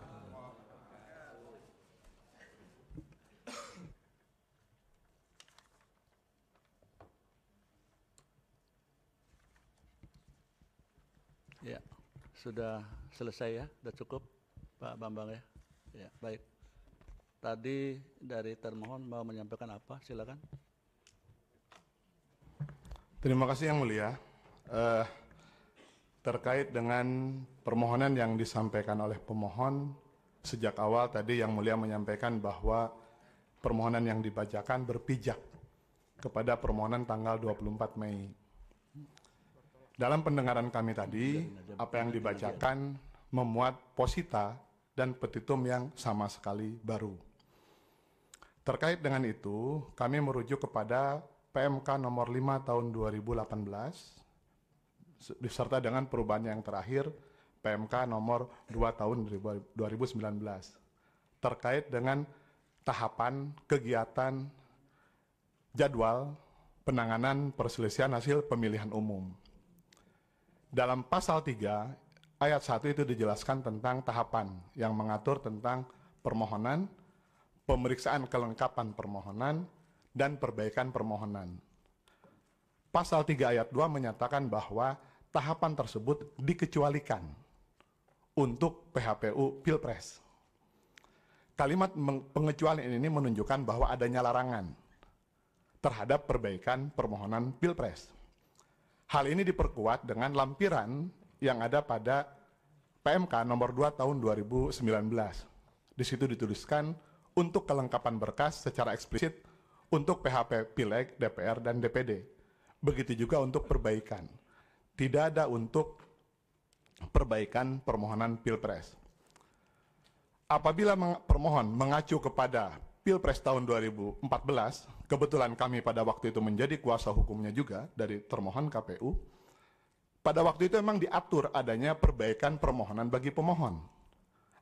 sudah selesai ya, sudah cukup Pak Bambang ya. Ya, baik. Tadi dari termohon mau menyampaikan apa? Silakan. Terima kasih yang mulia. Eh, terkait dengan permohonan yang disampaikan oleh pemohon sejak awal tadi yang mulia menyampaikan bahwa permohonan yang dibacakan berpijak kepada permohonan tanggal 24 Mei dalam pendengaran kami tadi, iya, iya, iya. apa yang dibacakan memuat posita dan petitum yang sama sekali baru. Terkait dengan itu, kami merujuk kepada PMK nomor 5 tahun 2018 beserta dengan perubahan yang terakhir PMK nomor 2 tahun 2019 terkait dengan tahapan kegiatan jadwal penanganan perselisihan hasil pemilihan umum dalam pasal 3 ayat 1 itu dijelaskan tentang tahapan yang mengatur tentang permohonan, pemeriksaan kelengkapan permohonan, dan perbaikan permohonan. Pasal 3 ayat 2 menyatakan bahwa tahapan tersebut dikecualikan untuk PHPU Pilpres. Kalimat pengecualian ini menunjukkan bahwa adanya larangan terhadap perbaikan permohonan Pilpres. Hal ini diperkuat dengan lampiran yang ada pada PMK nomor 2 tahun 2019. Di situ dituliskan untuk kelengkapan berkas secara eksplisit untuk PHP Pileg, DPR, dan DPD. Begitu juga untuk perbaikan. Tidak ada untuk perbaikan permohonan Pilpres. Apabila permohon mengacu kepada Pilpres tahun 2014, Kebetulan kami pada waktu itu menjadi kuasa hukumnya juga dari termohon KPU. Pada waktu itu memang diatur adanya perbaikan permohonan bagi pemohon.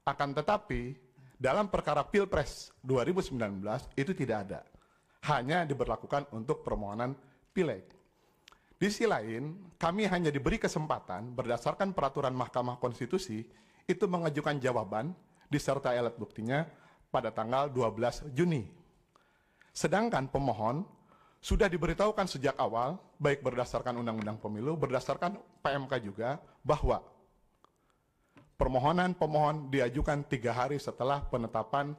Akan tetapi dalam perkara Pilpres 2019 itu tidak ada. Hanya diberlakukan untuk permohonan Pileg. Di sisi lain, kami hanya diberi kesempatan berdasarkan peraturan Mahkamah Konstitusi itu mengajukan jawaban disertai alat buktinya pada tanggal 12 Juni Sedangkan pemohon sudah diberitahukan sejak awal, baik berdasarkan Undang-Undang Pemilu, berdasarkan PMK juga, bahwa permohonan pemohon diajukan tiga hari setelah penetapan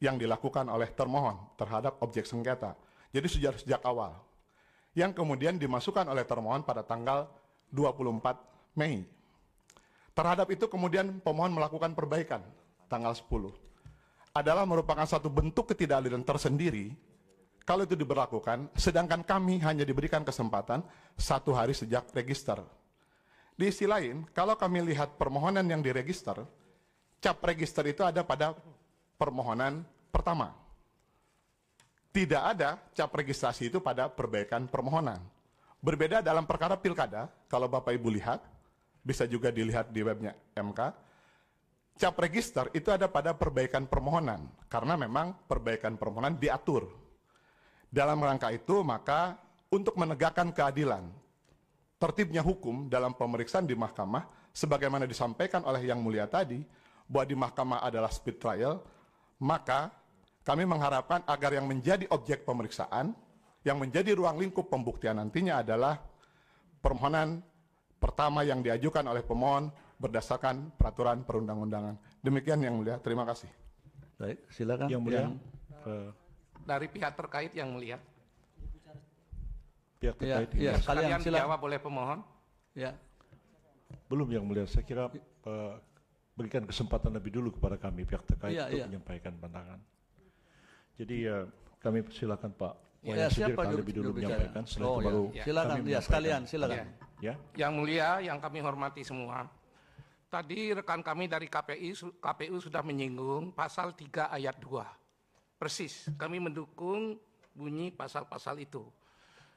yang dilakukan oleh termohon terhadap objek sengketa. Jadi sejak sejak awal. Yang kemudian dimasukkan oleh termohon pada tanggal 24 Mei. Terhadap itu kemudian pemohon melakukan perbaikan tanggal 10 adalah merupakan satu bentuk ketidakadilan tersendiri kalau itu diberlakukan, sedangkan kami hanya diberikan kesempatan satu hari sejak register. Di sisi lain, kalau kami lihat permohonan yang diregister, cap register itu ada pada permohonan pertama. Tidak ada cap registrasi itu pada perbaikan permohonan. Berbeda dalam perkara pilkada, kalau Bapak Ibu lihat, bisa juga dilihat di webnya MK, cap register itu ada pada perbaikan permohonan karena memang perbaikan permohonan diatur. Dalam rangka itu maka untuk menegakkan keadilan tertibnya hukum dalam pemeriksaan di mahkamah sebagaimana disampaikan oleh yang mulia tadi bahwa di mahkamah adalah speed trial maka kami mengharapkan agar yang menjadi objek pemeriksaan yang menjadi ruang lingkup pembuktian nantinya adalah permohonan pertama yang diajukan oleh pemohon berdasarkan peraturan perundang-undangan. Demikian yang mulia, terima kasih. Baik, silakan. Yang mulia. Yang, uh, dari pihak terkait yang mulia. Pihak ya, terkait. Ya, ya. Sekalian, sekalian jawab oleh pemohon. Ya. Belum yang mulia, saya kira uh, berikan kesempatan lebih dulu kepada kami pihak terkait ya, untuk ya. menyampaikan pandangan. Jadi uh, kami silakan Pak Ya, siapa juru, lebih dulu menyampaikan, oh, ya. baru ya. silakan, ya, sekalian, silakan. Ya. ya. Yang mulia, yang kami hormati semua, Tadi rekan kami dari KPI, KPU sudah menyinggung pasal 3 ayat 2. Persis, kami mendukung bunyi pasal-pasal itu.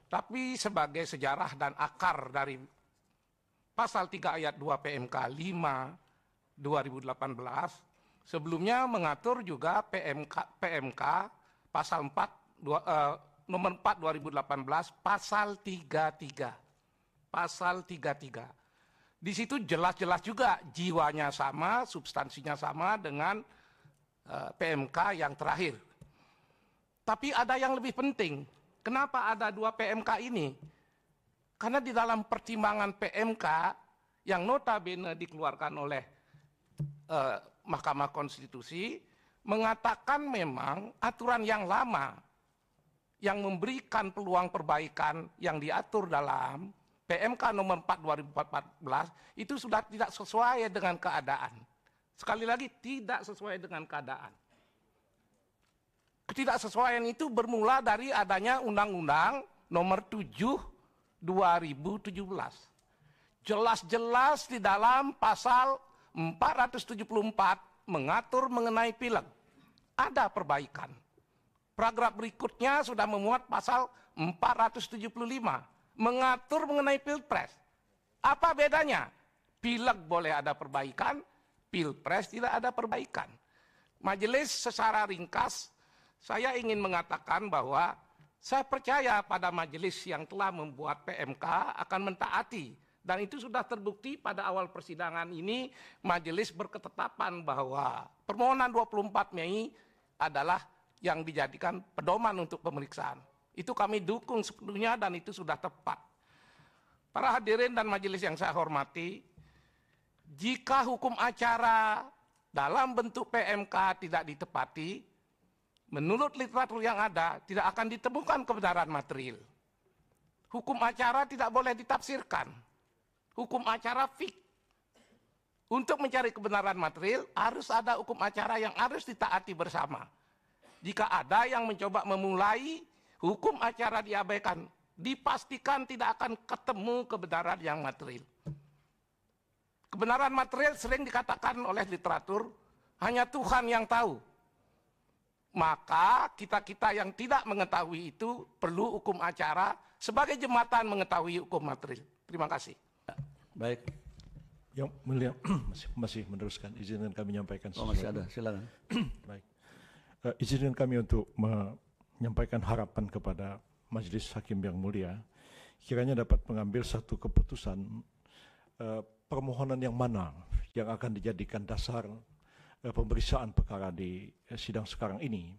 Tapi sebagai sejarah dan akar dari pasal 3 ayat 2 PMK 5 2018 sebelumnya mengatur juga PMK PMK pasal 4 2, eh, nomor 4 2018 pasal 33 pasal 33 di situ jelas-jelas juga jiwanya sama, substansinya sama dengan uh, eh, PMK yang terakhir. Tapi ada yang lebih penting. Kenapa ada dua PMK ini? Karena di dalam pertimbangan PMK yang notabene dikeluarkan oleh uh, Mahkamah Konstitusi mengatakan memang aturan yang lama yang memberikan peluang perbaikan yang diatur dalam PMK nomor 4 2014 itu sudah tidak sesuai dengan keadaan. Sekali lagi tidak sesuai dengan keadaan. Ketidaksesuaian itu bermula dari adanya Undang-Undang nomor 7 2017. Jelas-jelas di dalam pasal 474 mengatur mengenai pileg. Ada perbaikan. Paragraf berikutnya sudah memuat pasal 475 mengatur mengenai pilpres. Apa bedanya? Pileg boleh ada perbaikan, pilpres tidak ada perbaikan. Majelis secara ringkas, saya ingin mengatakan bahwa saya percaya pada majelis yang telah membuat PMK akan mentaati dan itu sudah terbukti pada awal persidangan ini majelis berketetapan bahwa permohonan 24 Mei adalah yang dijadikan pedoman untuk pemeriksaan. Itu kami dukung sepenuhnya dan itu sudah tepat. Para hadirin dan majelis yang saya hormati, jika hukum acara dalam bentuk PMK tidak ditepati, menurut literatur yang ada, tidak akan ditemukan kebenaran material. Hukum acara tidak boleh ditafsirkan. Hukum acara fik. Untuk mencari kebenaran material, harus ada hukum acara yang harus ditaati bersama. Jika ada yang mencoba memulai Hukum acara diabaikan, dipastikan tidak akan ketemu kebenaran yang material. Kebenaran material sering dikatakan oleh literatur, hanya Tuhan yang tahu. Maka kita-kita yang tidak mengetahui itu perlu hukum acara sebagai jembatan mengetahui hukum material. Terima kasih. Baik. Yang mulia masih, masih meneruskan izinkan kami menyampaikan Oh, masih ada, silakan. Baik. Uh, izinkan kami untuk menyampaikan harapan kepada Majelis Hakim yang mulia, kiranya dapat mengambil satu keputusan eh, permohonan yang mana yang akan dijadikan dasar eh, pemeriksaan perkara di eh, sidang sekarang ini.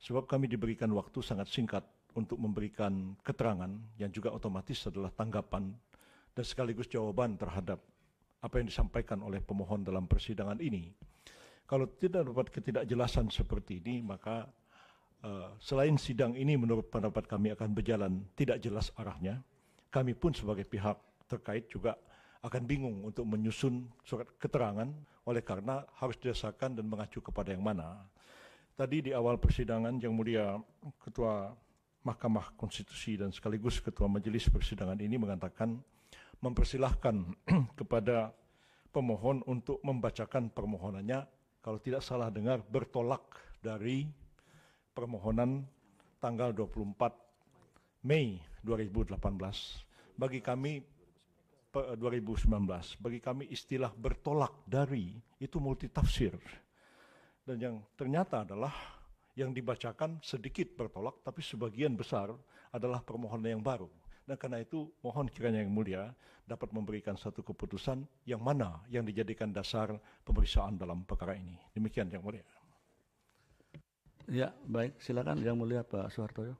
Sebab kami diberikan waktu sangat singkat untuk memberikan keterangan yang juga otomatis adalah tanggapan dan sekaligus jawaban terhadap apa yang disampaikan oleh pemohon dalam persidangan ini. Kalau tidak dapat ketidakjelasan seperti ini, maka Eh, selain sidang ini menurut pendapat kami akan berjalan tidak jelas arahnya, kami pun sebagai pihak terkait juga akan bingung untuk menyusun surat keterangan oleh karena harus didasarkan dan mengacu kepada yang mana. Tadi di awal persidangan Yang Mulia Ketua Mahkamah Konstitusi dan sekaligus Ketua Majelis Persidangan ini mengatakan mempersilahkan kepada pemohon untuk membacakan permohonannya kalau tidak salah dengar bertolak dari permohonan tanggal 24 Mei 2018. Bagi kami 2019, bagi kami istilah bertolak dari itu multitafsir. Dan yang ternyata adalah yang dibacakan sedikit bertolak, tapi sebagian besar adalah permohonan yang baru. Dan karena itu mohon kiranya yang mulia dapat memberikan satu keputusan yang mana yang dijadikan dasar pemeriksaan dalam perkara ini. Demikian yang mulia. Ya, baik. Silakan yang mulia Pak Soehartoyo.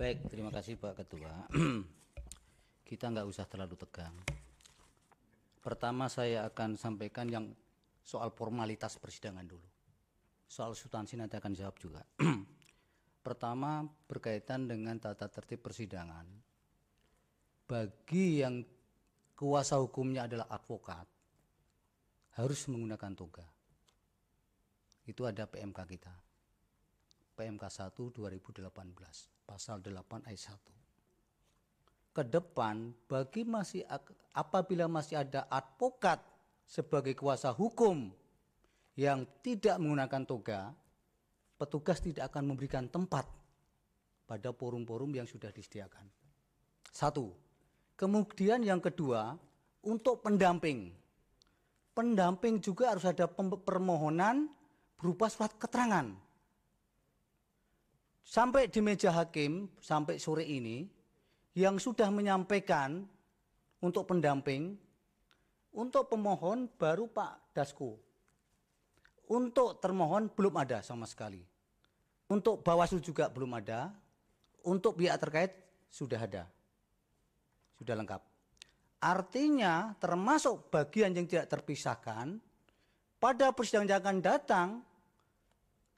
Baik, terima kasih Pak Ketua. Kita nggak usah terlalu tegang. Pertama saya akan sampaikan yang soal formalitas persidangan dulu. Soal substansi nanti akan jawab juga. Pertama berkaitan dengan tata tertib persidangan. Bagi yang kuasa hukumnya adalah advokat harus menggunakan toga. Itu ada PMK kita. PMK 1 2018 pasal 8 ayat 1. Kedepan bagi masih apabila masih ada advokat sebagai kuasa hukum yang tidak menggunakan toga, petugas tidak akan memberikan tempat pada forum-forum yang sudah disediakan. Satu. Kemudian yang kedua, untuk pendamping. Pendamping juga harus ada permohonan berupa surat keterangan Sampai di meja hakim, sampai sore ini, yang sudah menyampaikan untuk pendamping, untuk pemohon baru Pak Dasko. Untuk termohon belum ada sama sekali. Untuk Bawaslu juga belum ada. Untuk pihak terkait sudah ada. Sudah lengkap. Artinya termasuk bagian yang tidak terpisahkan pada persidangan yang akan datang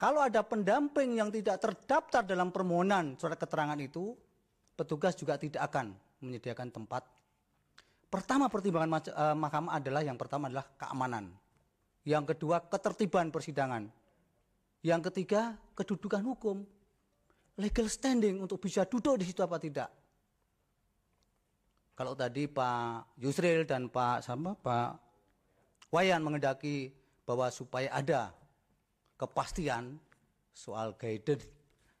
kalau ada pendamping yang tidak terdaftar dalam permohonan surat keterangan itu, petugas juga tidak akan menyediakan tempat. Pertama pertimbangan eh, mahkamah adalah yang pertama adalah keamanan. Yang kedua ketertiban persidangan. Yang ketiga kedudukan hukum. Legal standing untuk bisa duduk di situ apa tidak. Kalau tadi Pak Yusril dan Pak sama Pak Wayan mengendaki bahwa supaya ada kepastian soal guided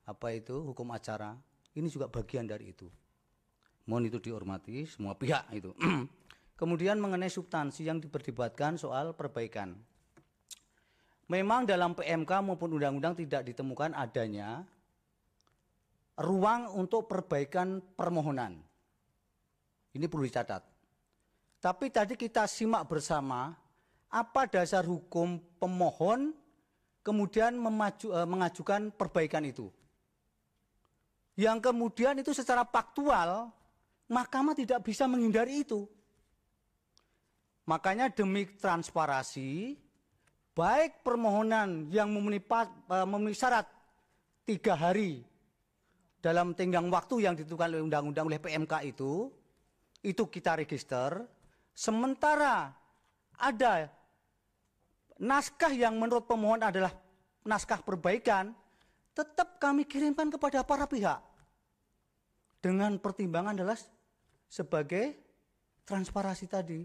apa itu hukum acara ini juga bagian dari itu. Mohon itu dihormati semua pihak itu. Kemudian mengenai substansi yang diperdebatkan soal perbaikan. Memang dalam PMK maupun undang-undang tidak ditemukan adanya ruang untuk perbaikan permohonan. Ini perlu dicatat. Tapi tadi kita simak bersama apa dasar hukum pemohon kemudian memaju, eh, mengajukan perbaikan itu. Yang kemudian itu secara faktual mahkamah tidak bisa menghindari itu. Makanya demi transparansi, baik permohonan yang memenuhi, eh, memenuhi syarat tiga hari dalam tenggang waktu yang ditentukan oleh undang-undang oleh PMK itu, itu kita register. Sementara ada naskah yang menurut pemohon adalah naskah perbaikan, tetap kami kirimkan kepada para pihak. Dengan pertimbangan adalah sebagai transparasi tadi.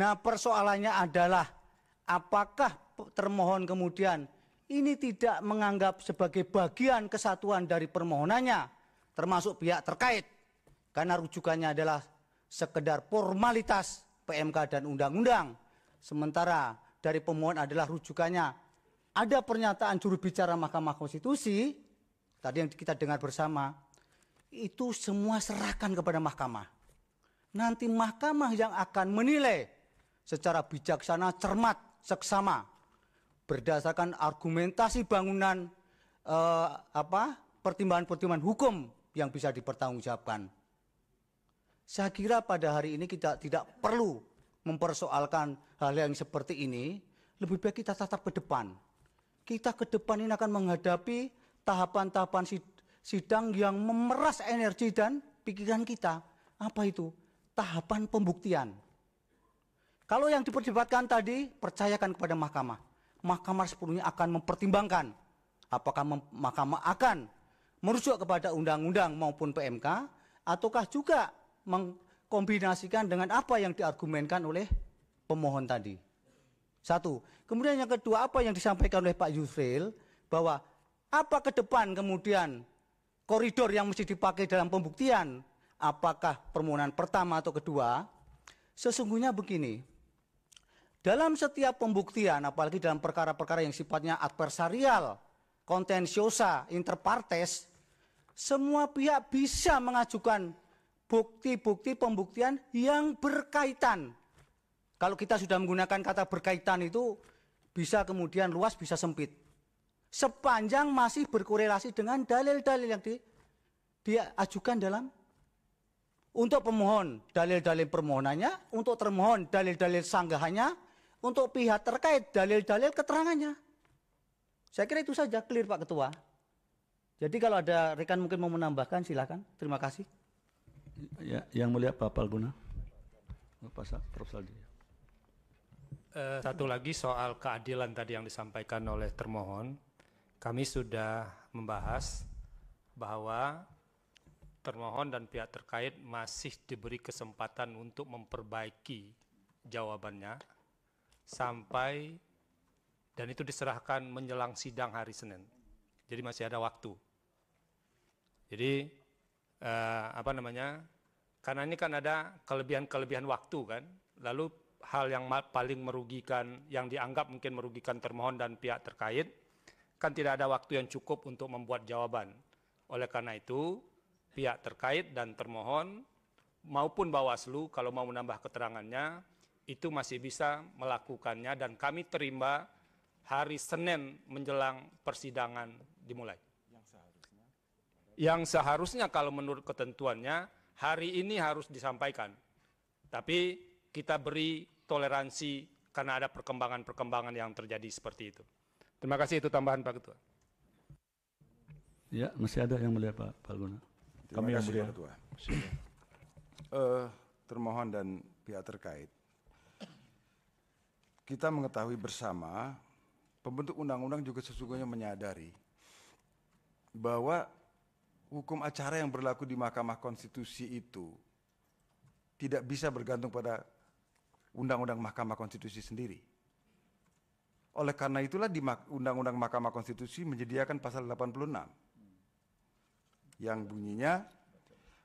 Nah persoalannya adalah apakah termohon kemudian ini tidak menganggap sebagai bagian kesatuan dari permohonannya, termasuk pihak terkait. Karena rujukannya adalah sekedar formalitas PMK dan undang-undang. Sementara dari pemohon adalah rujukannya. Ada pernyataan juru bicara Mahkamah Konstitusi tadi yang kita dengar bersama itu semua serahkan kepada mahkamah. Nanti mahkamah yang akan menilai secara bijaksana, cermat, seksama berdasarkan argumentasi bangunan eh, apa pertimbangan-pertimbangan hukum yang bisa dipertanggungjawabkan. Saya kira pada hari ini kita tidak perlu mempersoalkan hal yang seperti ini, lebih baik kita tatap ke depan. Kita ke depan ini akan menghadapi tahapan-tahapan sidang yang memeras energi dan pikiran kita. Apa itu? Tahapan pembuktian. Kalau yang diperdebatkan tadi, percayakan kepada mahkamah. Mahkamah sepenuhnya akan mempertimbangkan apakah mahkamah akan merujuk kepada undang-undang maupun PMK ataukah juga meng kombinasikan dengan apa yang diargumenkan oleh pemohon tadi. Satu. Kemudian yang kedua, apa yang disampaikan oleh Pak Yusril, bahwa apa ke depan kemudian koridor yang mesti dipakai dalam pembuktian, apakah permohonan pertama atau kedua, sesungguhnya begini, dalam setiap pembuktian, apalagi dalam perkara-perkara yang sifatnya adversarial, kontensiosa, interpartes, semua pihak bisa mengajukan bukti-bukti pembuktian yang berkaitan. Kalau kita sudah menggunakan kata berkaitan itu bisa kemudian luas, bisa sempit. Sepanjang masih berkorelasi dengan dalil-dalil yang di, dia ajukan dalam untuk pemohon dalil-dalil permohonannya, untuk termohon dalil-dalil sanggahannya, untuk pihak terkait dalil-dalil keterangannya. Saya kira itu saja clear Pak Ketua. Jadi kalau ada rekan mungkin mau menambahkan silakan. Terima kasih. Ya, yang mulia Pak Palguna. Pak Prof. Saldi. Uh, satu lagi soal keadilan tadi yang disampaikan oleh termohon. Kami sudah membahas bahwa termohon dan pihak terkait masih diberi kesempatan untuk memperbaiki jawabannya sampai dan itu diserahkan menjelang sidang hari Senin. Jadi masih ada waktu. Jadi uh, apa namanya? Karena ini kan ada kelebihan-kelebihan waktu kan. Lalu hal yang paling merugikan yang dianggap mungkin merugikan termohon dan pihak terkait kan tidak ada waktu yang cukup untuk membuat jawaban. Oleh karena itu, pihak terkait dan termohon maupun Bawaslu kalau mau menambah keterangannya itu masih bisa melakukannya dan kami terima hari Senin menjelang persidangan dimulai yang seharusnya kalau menurut ketentuannya hari ini harus disampaikan. Tapi kita beri toleransi karena ada perkembangan-perkembangan yang terjadi seperti itu. Terima kasih itu tambahan Pak Ketua. Ya, masih ada yang mulia Pak Palguna. Kami kasih, yang Ketua. Uh, termohon dan pihak terkait. Kita mengetahui bersama pembentuk undang-undang juga sesungguhnya menyadari bahwa hukum acara yang berlaku di Mahkamah Konstitusi itu tidak bisa bergantung pada Undang-Undang Mahkamah Konstitusi sendiri. Oleh karena itulah di Undang-Undang Mahkamah Konstitusi menyediakan pasal 86 yang bunyinya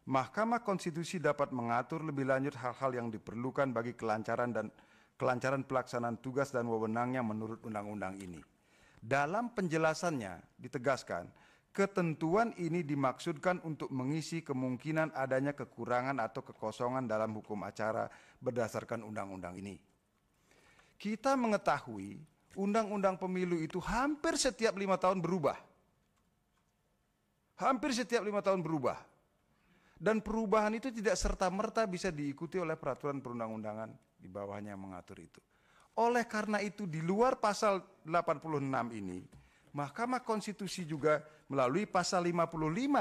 Mahkamah Konstitusi dapat mengatur lebih lanjut hal-hal yang diperlukan bagi kelancaran dan kelancaran pelaksanaan tugas dan wewenangnya menurut undang-undang ini. Dalam penjelasannya ditegaskan Ketentuan ini dimaksudkan untuk mengisi kemungkinan adanya kekurangan atau kekosongan dalam hukum acara berdasarkan undang-undang ini. Kita mengetahui undang-undang pemilu itu hampir setiap lima tahun berubah. Hampir setiap lima tahun berubah. Dan perubahan itu tidak serta-merta bisa diikuti oleh peraturan perundang-undangan di bawahnya yang mengatur itu. Oleh karena itu di luar pasal 86 ini, Mahkamah Konstitusi juga melalui pasal 55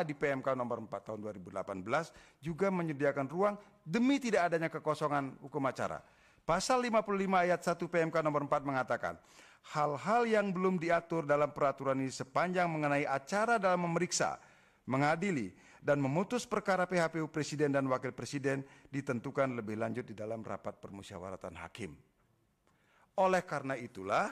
di PMK nomor 4 tahun 2018 juga menyediakan ruang demi tidak adanya kekosongan hukum acara. Pasal 55 ayat 1 PMK nomor 4 mengatakan, hal-hal yang belum diatur dalam peraturan ini sepanjang mengenai acara dalam memeriksa, mengadili, dan memutus perkara PHPU Presiden dan Wakil Presiden ditentukan lebih lanjut di dalam rapat permusyawaratan hakim. Oleh karena itulah,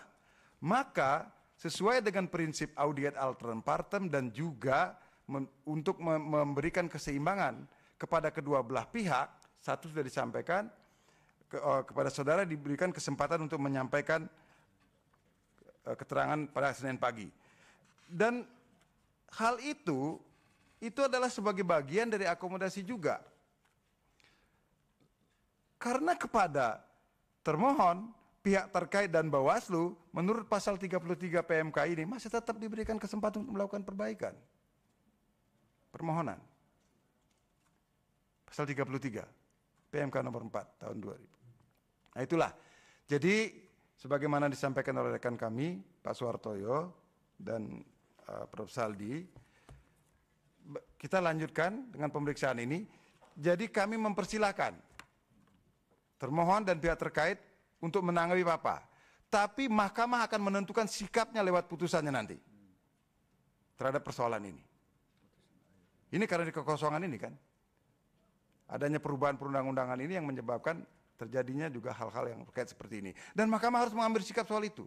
maka sesuai dengan prinsip audiat alternum partem dan juga mem untuk memberikan keseimbangan kepada kedua belah pihak satu sudah disampaikan ke, uh, kepada saudara diberikan kesempatan untuk menyampaikan uh, keterangan pada Senin pagi dan hal itu itu adalah sebagai bagian dari akomodasi juga karena kepada termohon pihak terkait dan Bawaslu menurut pasal 33 PMK ini masih tetap diberikan kesempatan untuk melakukan perbaikan. Permohonan. Pasal 33 PMK nomor 4 tahun 2000. Nah itulah. Jadi sebagaimana disampaikan oleh rekan kami Pak Suartoyo dan uh, Prof Saldi kita lanjutkan dengan pemeriksaan ini. Jadi kami mempersilahkan termohon dan pihak terkait untuk menanggapi apa. Tapi mahkamah akan menentukan sikapnya lewat putusannya nanti terhadap persoalan ini. Ini karena di kekosongan ini kan. Adanya perubahan perundang-undangan ini yang menyebabkan terjadinya juga hal-hal yang terkait seperti ini. Dan mahkamah harus mengambil sikap soal itu.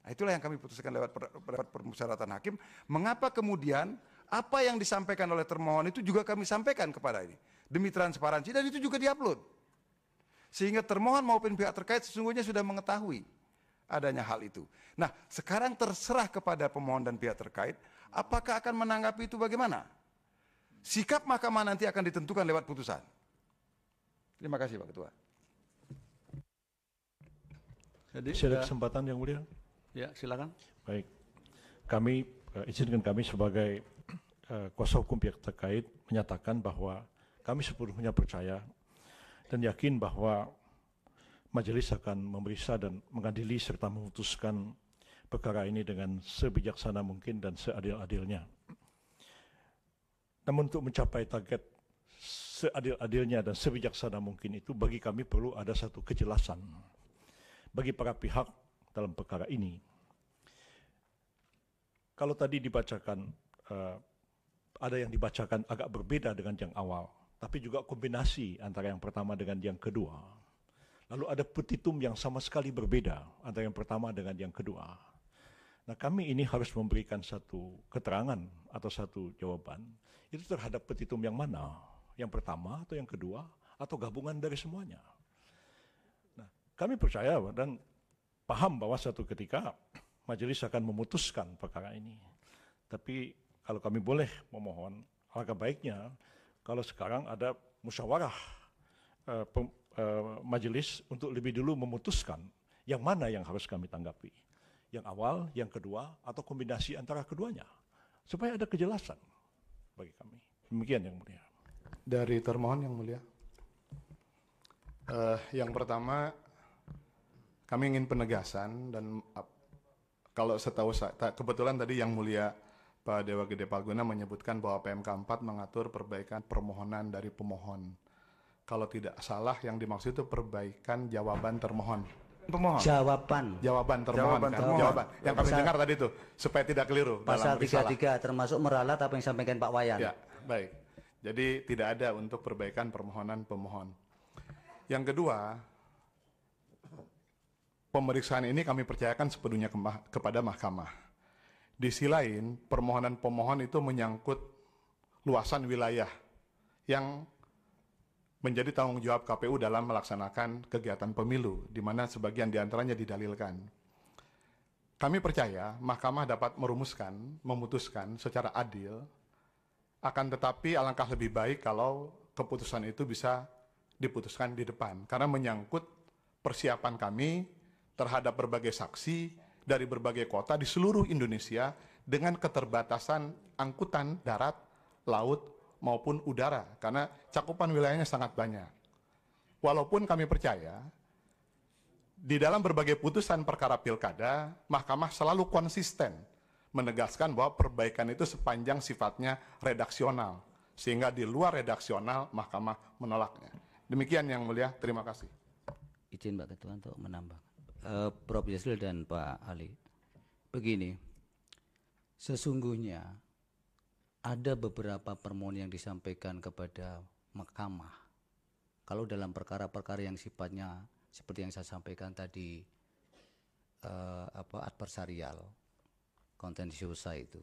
Nah, itulah yang kami putuskan lewat, per, lewat permusyaratan hakim. Mengapa kemudian apa yang disampaikan oleh termohon itu juga kami sampaikan kepada ini. Demi transparansi dan itu juga diupload. Sehingga termohon maupun pihak terkait sesungguhnya sudah mengetahui adanya hal itu. Nah, sekarang terserah kepada pemohon dan pihak terkait, apakah akan menanggapi itu bagaimana? Sikap mahkamah nanti akan ditentukan lewat putusan. Terima kasih Pak Ketua. Jadi, ada kesempatan yang mulia. Ya, silakan. Baik. Kami eh, izinkan kami sebagai eh, kuasa hukum pihak terkait menyatakan bahwa kami sepenuhnya percaya dan yakin bahwa majelis akan memeriksa dan mengadili serta memutuskan perkara ini dengan sebijaksana mungkin dan seadil-adilnya. Namun untuk mencapai target seadil-adilnya dan sebijaksana mungkin itu bagi kami perlu ada satu kejelasan bagi para pihak dalam perkara ini. Kalau tadi dibacakan, eh, ada yang dibacakan agak berbeda dengan yang awal tapi juga kombinasi antara yang pertama dengan yang kedua. Lalu ada petitum yang sama sekali berbeda antara yang pertama dengan yang kedua. Nah kami ini harus memberikan satu keterangan atau satu jawaban itu terhadap petitum yang mana? Yang pertama atau yang kedua atau gabungan dari semuanya? Nah kami percaya dan paham bahwa satu ketika majelis akan memutuskan perkara ini. Tapi kalau kami boleh memohon, alangkah baiknya kalau sekarang ada musyawarah eh, pem, eh, majelis untuk lebih dulu memutuskan yang mana yang harus kami tanggapi. Yang awal, yang kedua, atau kombinasi antara keduanya. Supaya ada kejelasan bagi kami. Demikian yang mulia. Dari termohon yang mulia. Uh, yang pertama, kami ingin penegasan dan uh, kalau setahu saya, kebetulan tadi yang mulia Pak Dewa Gede Palguna menyebutkan bahwa PMK 4 mengatur perbaikan permohonan dari pemohon. Kalau tidak salah yang dimaksud itu perbaikan jawaban termohon. Pemohon. Jawaban. Jawaban termohon. Jawaban. Kan? termohon. jawaban. Yang kami dengar tadi itu supaya tidak keliru. Pasal 33 termasuk meralat apa yang disampaikan Pak Wayan. Ya, baik. Jadi tidak ada untuk perbaikan permohonan pemohon. Yang kedua, pemeriksaan ini kami percayakan sepenuhnya kepada mahkamah di sisi lain, permohonan pemohon itu menyangkut luasan wilayah yang menjadi tanggung jawab KPU dalam melaksanakan kegiatan pemilu, di mana sebagian diantaranya didalilkan. Kami percaya Mahkamah dapat merumuskan, memutuskan secara adil, akan tetapi alangkah lebih baik kalau keputusan itu bisa diputuskan di depan, karena menyangkut persiapan kami terhadap berbagai saksi dari berbagai kota di seluruh Indonesia dengan keterbatasan angkutan darat, laut, maupun udara karena cakupan wilayahnya sangat banyak. Walaupun kami percaya di dalam berbagai putusan perkara pilkada, Mahkamah selalu konsisten menegaskan bahwa perbaikan itu sepanjang sifatnya redaksional sehingga di luar redaksional Mahkamah menolaknya. Demikian yang mulia, terima kasih. Izin Pak Ketua untuk menambah uh, Prof Yasril dan Pak Ali. Begini, sesungguhnya ada beberapa permohonan yang disampaikan kepada mahkamah. Kalau dalam perkara-perkara yang sifatnya seperti yang saya sampaikan tadi uh, apa adversarial, kontensiusa itu.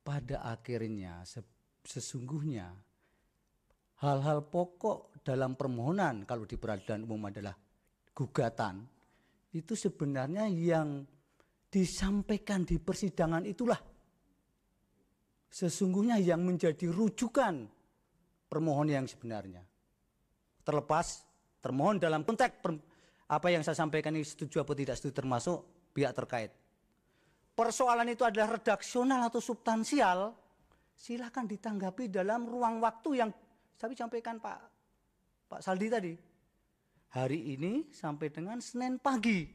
Pada akhirnya se sesungguhnya hal-hal pokok dalam permohonan kalau di peradilan umum adalah gugatan itu sebenarnya yang disampaikan di persidangan itulah sesungguhnya yang menjadi rujukan permohon yang sebenarnya. Terlepas termohon dalam konteks apa yang saya sampaikan ini setuju atau tidak setuju termasuk pihak terkait. Persoalan itu adalah redaksional atau substansial, silahkan ditanggapi dalam ruang waktu yang saya sampaikan Pak Pak Saldi tadi hari ini sampai dengan Senin pagi.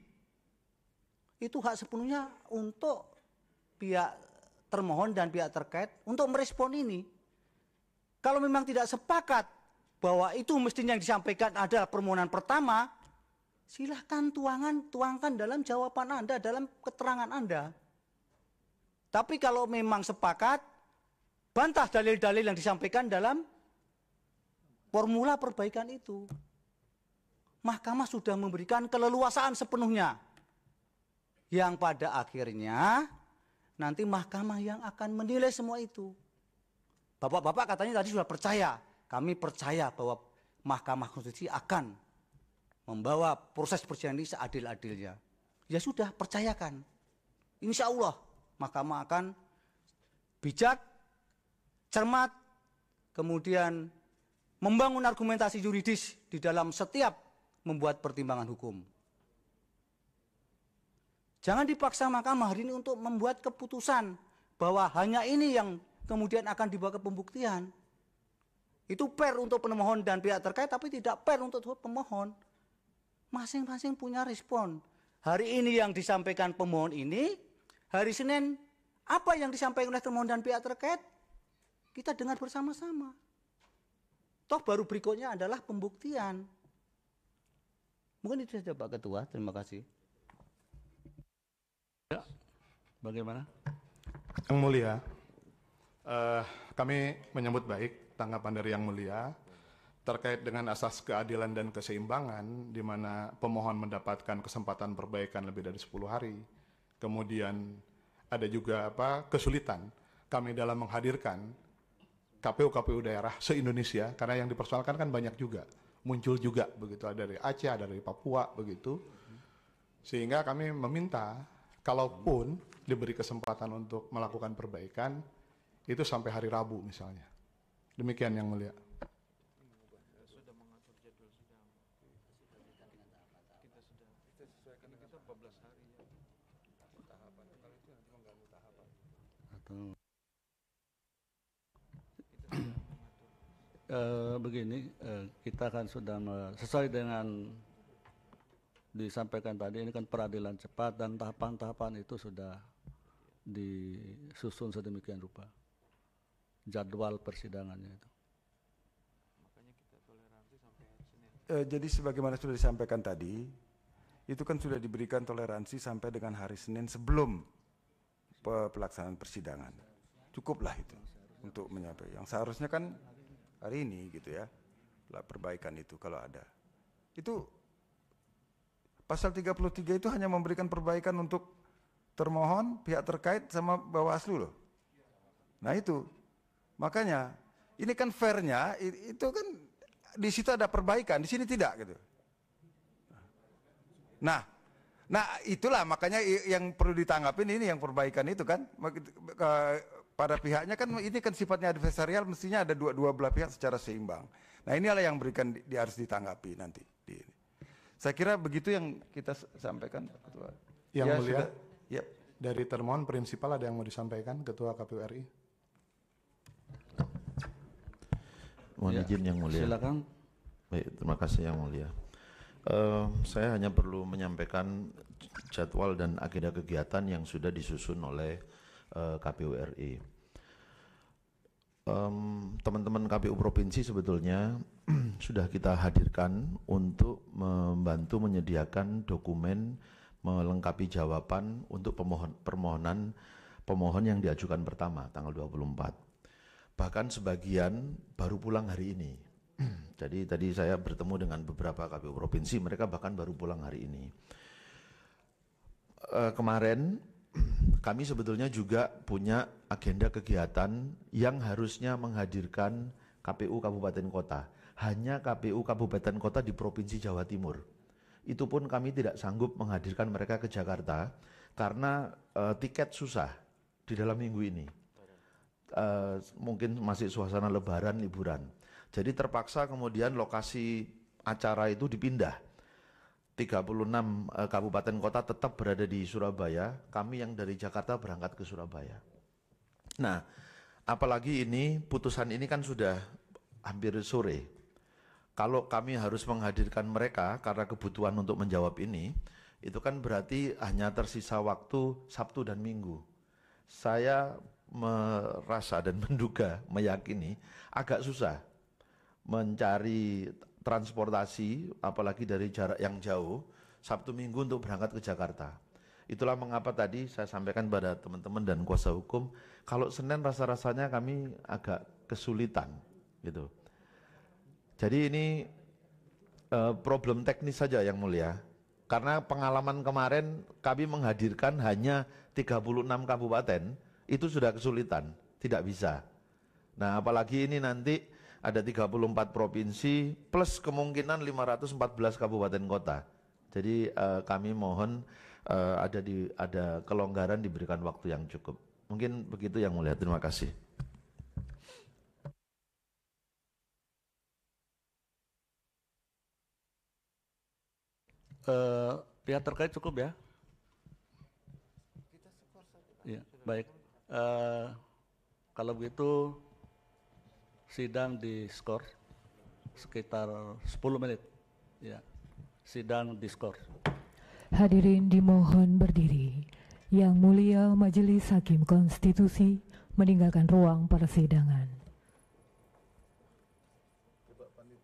Itu hak sepenuhnya untuk pihak termohon dan pihak terkait untuk merespon ini. Kalau memang tidak sepakat bahwa itu mestinya yang disampaikan adalah permohonan pertama, silahkan tuangan tuangkan dalam jawaban Anda, dalam keterangan Anda. Tapi kalau memang sepakat, bantah dalil-dalil yang disampaikan dalam formula perbaikan itu mahkamah sudah memberikan keleluasaan sepenuhnya. Yang pada akhirnya nanti mahkamah yang akan menilai semua itu. Bapak-bapak katanya tadi sudah percaya, kami percaya bahwa Mahkamah Konstitusi akan membawa proses persidangan ini seadil-adilnya. Ya sudah, percayakan. Insya Allah Mahkamah akan bijak, cermat, kemudian membangun argumentasi yuridis di dalam setiap membuat pertimbangan hukum. Jangan dipaksa mahkamah hari ini untuk membuat keputusan bahwa hanya ini yang kemudian akan dibawa ke pembuktian. Itu per untuk penemohon dan pihak terkait, tapi tidak per untuk pemohon. Masing-masing punya respon. Hari ini yang disampaikan pemohon ini, hari Senin apa yang disampaikan oleh pemohon dan pihak terkait, kita dengar bersama-sama. Toh baru berikutnya adalah pembuktian. Mungkin itu saja Pak Ketua. Terima kasih. Ya, bagaimana? Yang Mulia, uh, kami menyambut baik tanggapan dari Yang Mulia terkait dengan asas keadilan dan keseimbangan di mana pemohon mendapatkan kesempatan perbaikan lebih dari 10 hari. Kemudian ada juga apa kesulitan kami dalam menghadirkan KPU-KPU daerah se-Indonesia karena yang dipersoalkan kan banyak juga muncul juga begitu ada dari Aceh ada dari Papua begitu sehingga kami meminta kalaupun diberi kesempatan untuk melakukan perbaikan itu sampai hari Rabu misalnya demikian yang mulia uh, begini, uh, kita kan sudah sesuai dengan disampaikan tadi ini kan peradilan cepat dan tahapan-tahapan itu sudah disusun sedemikian rupa jadwal persidangannya itu. Makanya kita toleransi sampai Senin. Eh, jadi sebagaimana sudah disampaikan tadi, itu kan sudah diberikan toleransi sampai dengan hari Senin sebelum pelaksanaan persidangan. Cukuplah itu untuk menyampaikan. Yang seharusnya kan hari ini gitu ya lah perbaikan itu kalau ada itu pasal 33 itu hanya memberikan perbaikan untuk termohon pihak terkait sama Bawaslu loh nah itu makanya ini kan fairnya itu kan di situ ada perbaikan di sini tidak gitu nah Nah itulah makanya yang perlu ditanggapin ini yang perbaikan itu kan eh, pada pihaknya kan ini kan sifatnya adversarial mestinya ada dua dua belah pihak secara seimbang. Nah inilah yang berikan di, di harus ditanggapi nanti. Di, Saya kira begitu yang kita sampaikan, Ketua. Yang ya, mulia, sudah, yep. dari termohon prinsipal ada yang mau disampaikan, Ketua KPU RI. Mohon ya, izin yang mulia. Silakan. Baik, terima kasih yang mulia. Uh, saya hanya perlu menyampaikan jadwal dan agenda kegiatan yang sudah disusun oleh uh, eh, KPU RI. teman teman-teman KPU provinsi sebetulnya sudah kita hadirkan untuk membantu menyediakan dokumen melengkapi jawaban untuk pemohon, permohonan pemohon yang diajukan pertama tanggal 24. Bahkan sebagian baru pulang hari ini. Jadi tadi saya bertemu dengan beberapa KPU provinsi, mereka bahkan baru pulang hari ini. E, kemarin kami sebetulnya juga punya agenda kegiatan yang harusnya menghadirkan KPU Kabupaten Kota. Hanya KPU Kabupaten Kota di Provinsi Jawa Timur. Itu pun kami tidak sanggup menghadirkan mereka ke Jakarta karena uh, tiket susah di dalam minggu ini. Uh, mungkin masih suasana lebaran liburan. Jadi terpaksa kemudian lokasi acara itu dipindah 36 eh, kabupaten kota tetap berada di Surabaya, kami yang dari Jakarta berangkat ke Surabaya. Nah, apalagi ini putusan ini kan sudah hampir sore. Kalau kami harus menghadirkan mereka karena kebutuhan untuk menjawab ini, itu kan berarti hanya tersisa waktu Sabtu dan Minggu. Saya merasa dan menduga, meyakini agak susah mencari transportasi, apalagi dari jarak yang jauh, Sabtu Minggu untuk berangkat ke Jakarta. Itulah mengapa tadi saya sampaikan pada teman-teman dan kuasa hukum, kalau Senin rasa-rasanya kami agak kesulitan, gitu. Jadi ini uh, problem teknis saja yang mulia, karena pengalaman kemarin kami menghadirkan hanya 36 kabupaten, itu sudah kesulitan, tidak bisa. Nah apalagi ini nanti ada 34 provinsi plus kemungkinan 514 kabupaten kota. Jadi uh, kami mohon uh, ada di ada kelonggaran diberikan waktu yang cukup. Mungkin begitu yang mulia. Terima kasih. Uh, pihak terkait cukup ya? Kita Ya, baik. Uh, kalau begitu sidang di skor sekitar 10 menit. Ya. Sidang di skor. Hadirin dimohon berdiri. Yang Mulia Majelis Hakim Konstitusi meninggalkan ruang persidangan. Anu,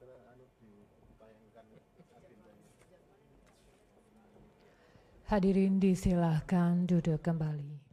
Hadirin disilahkan duduk kembali.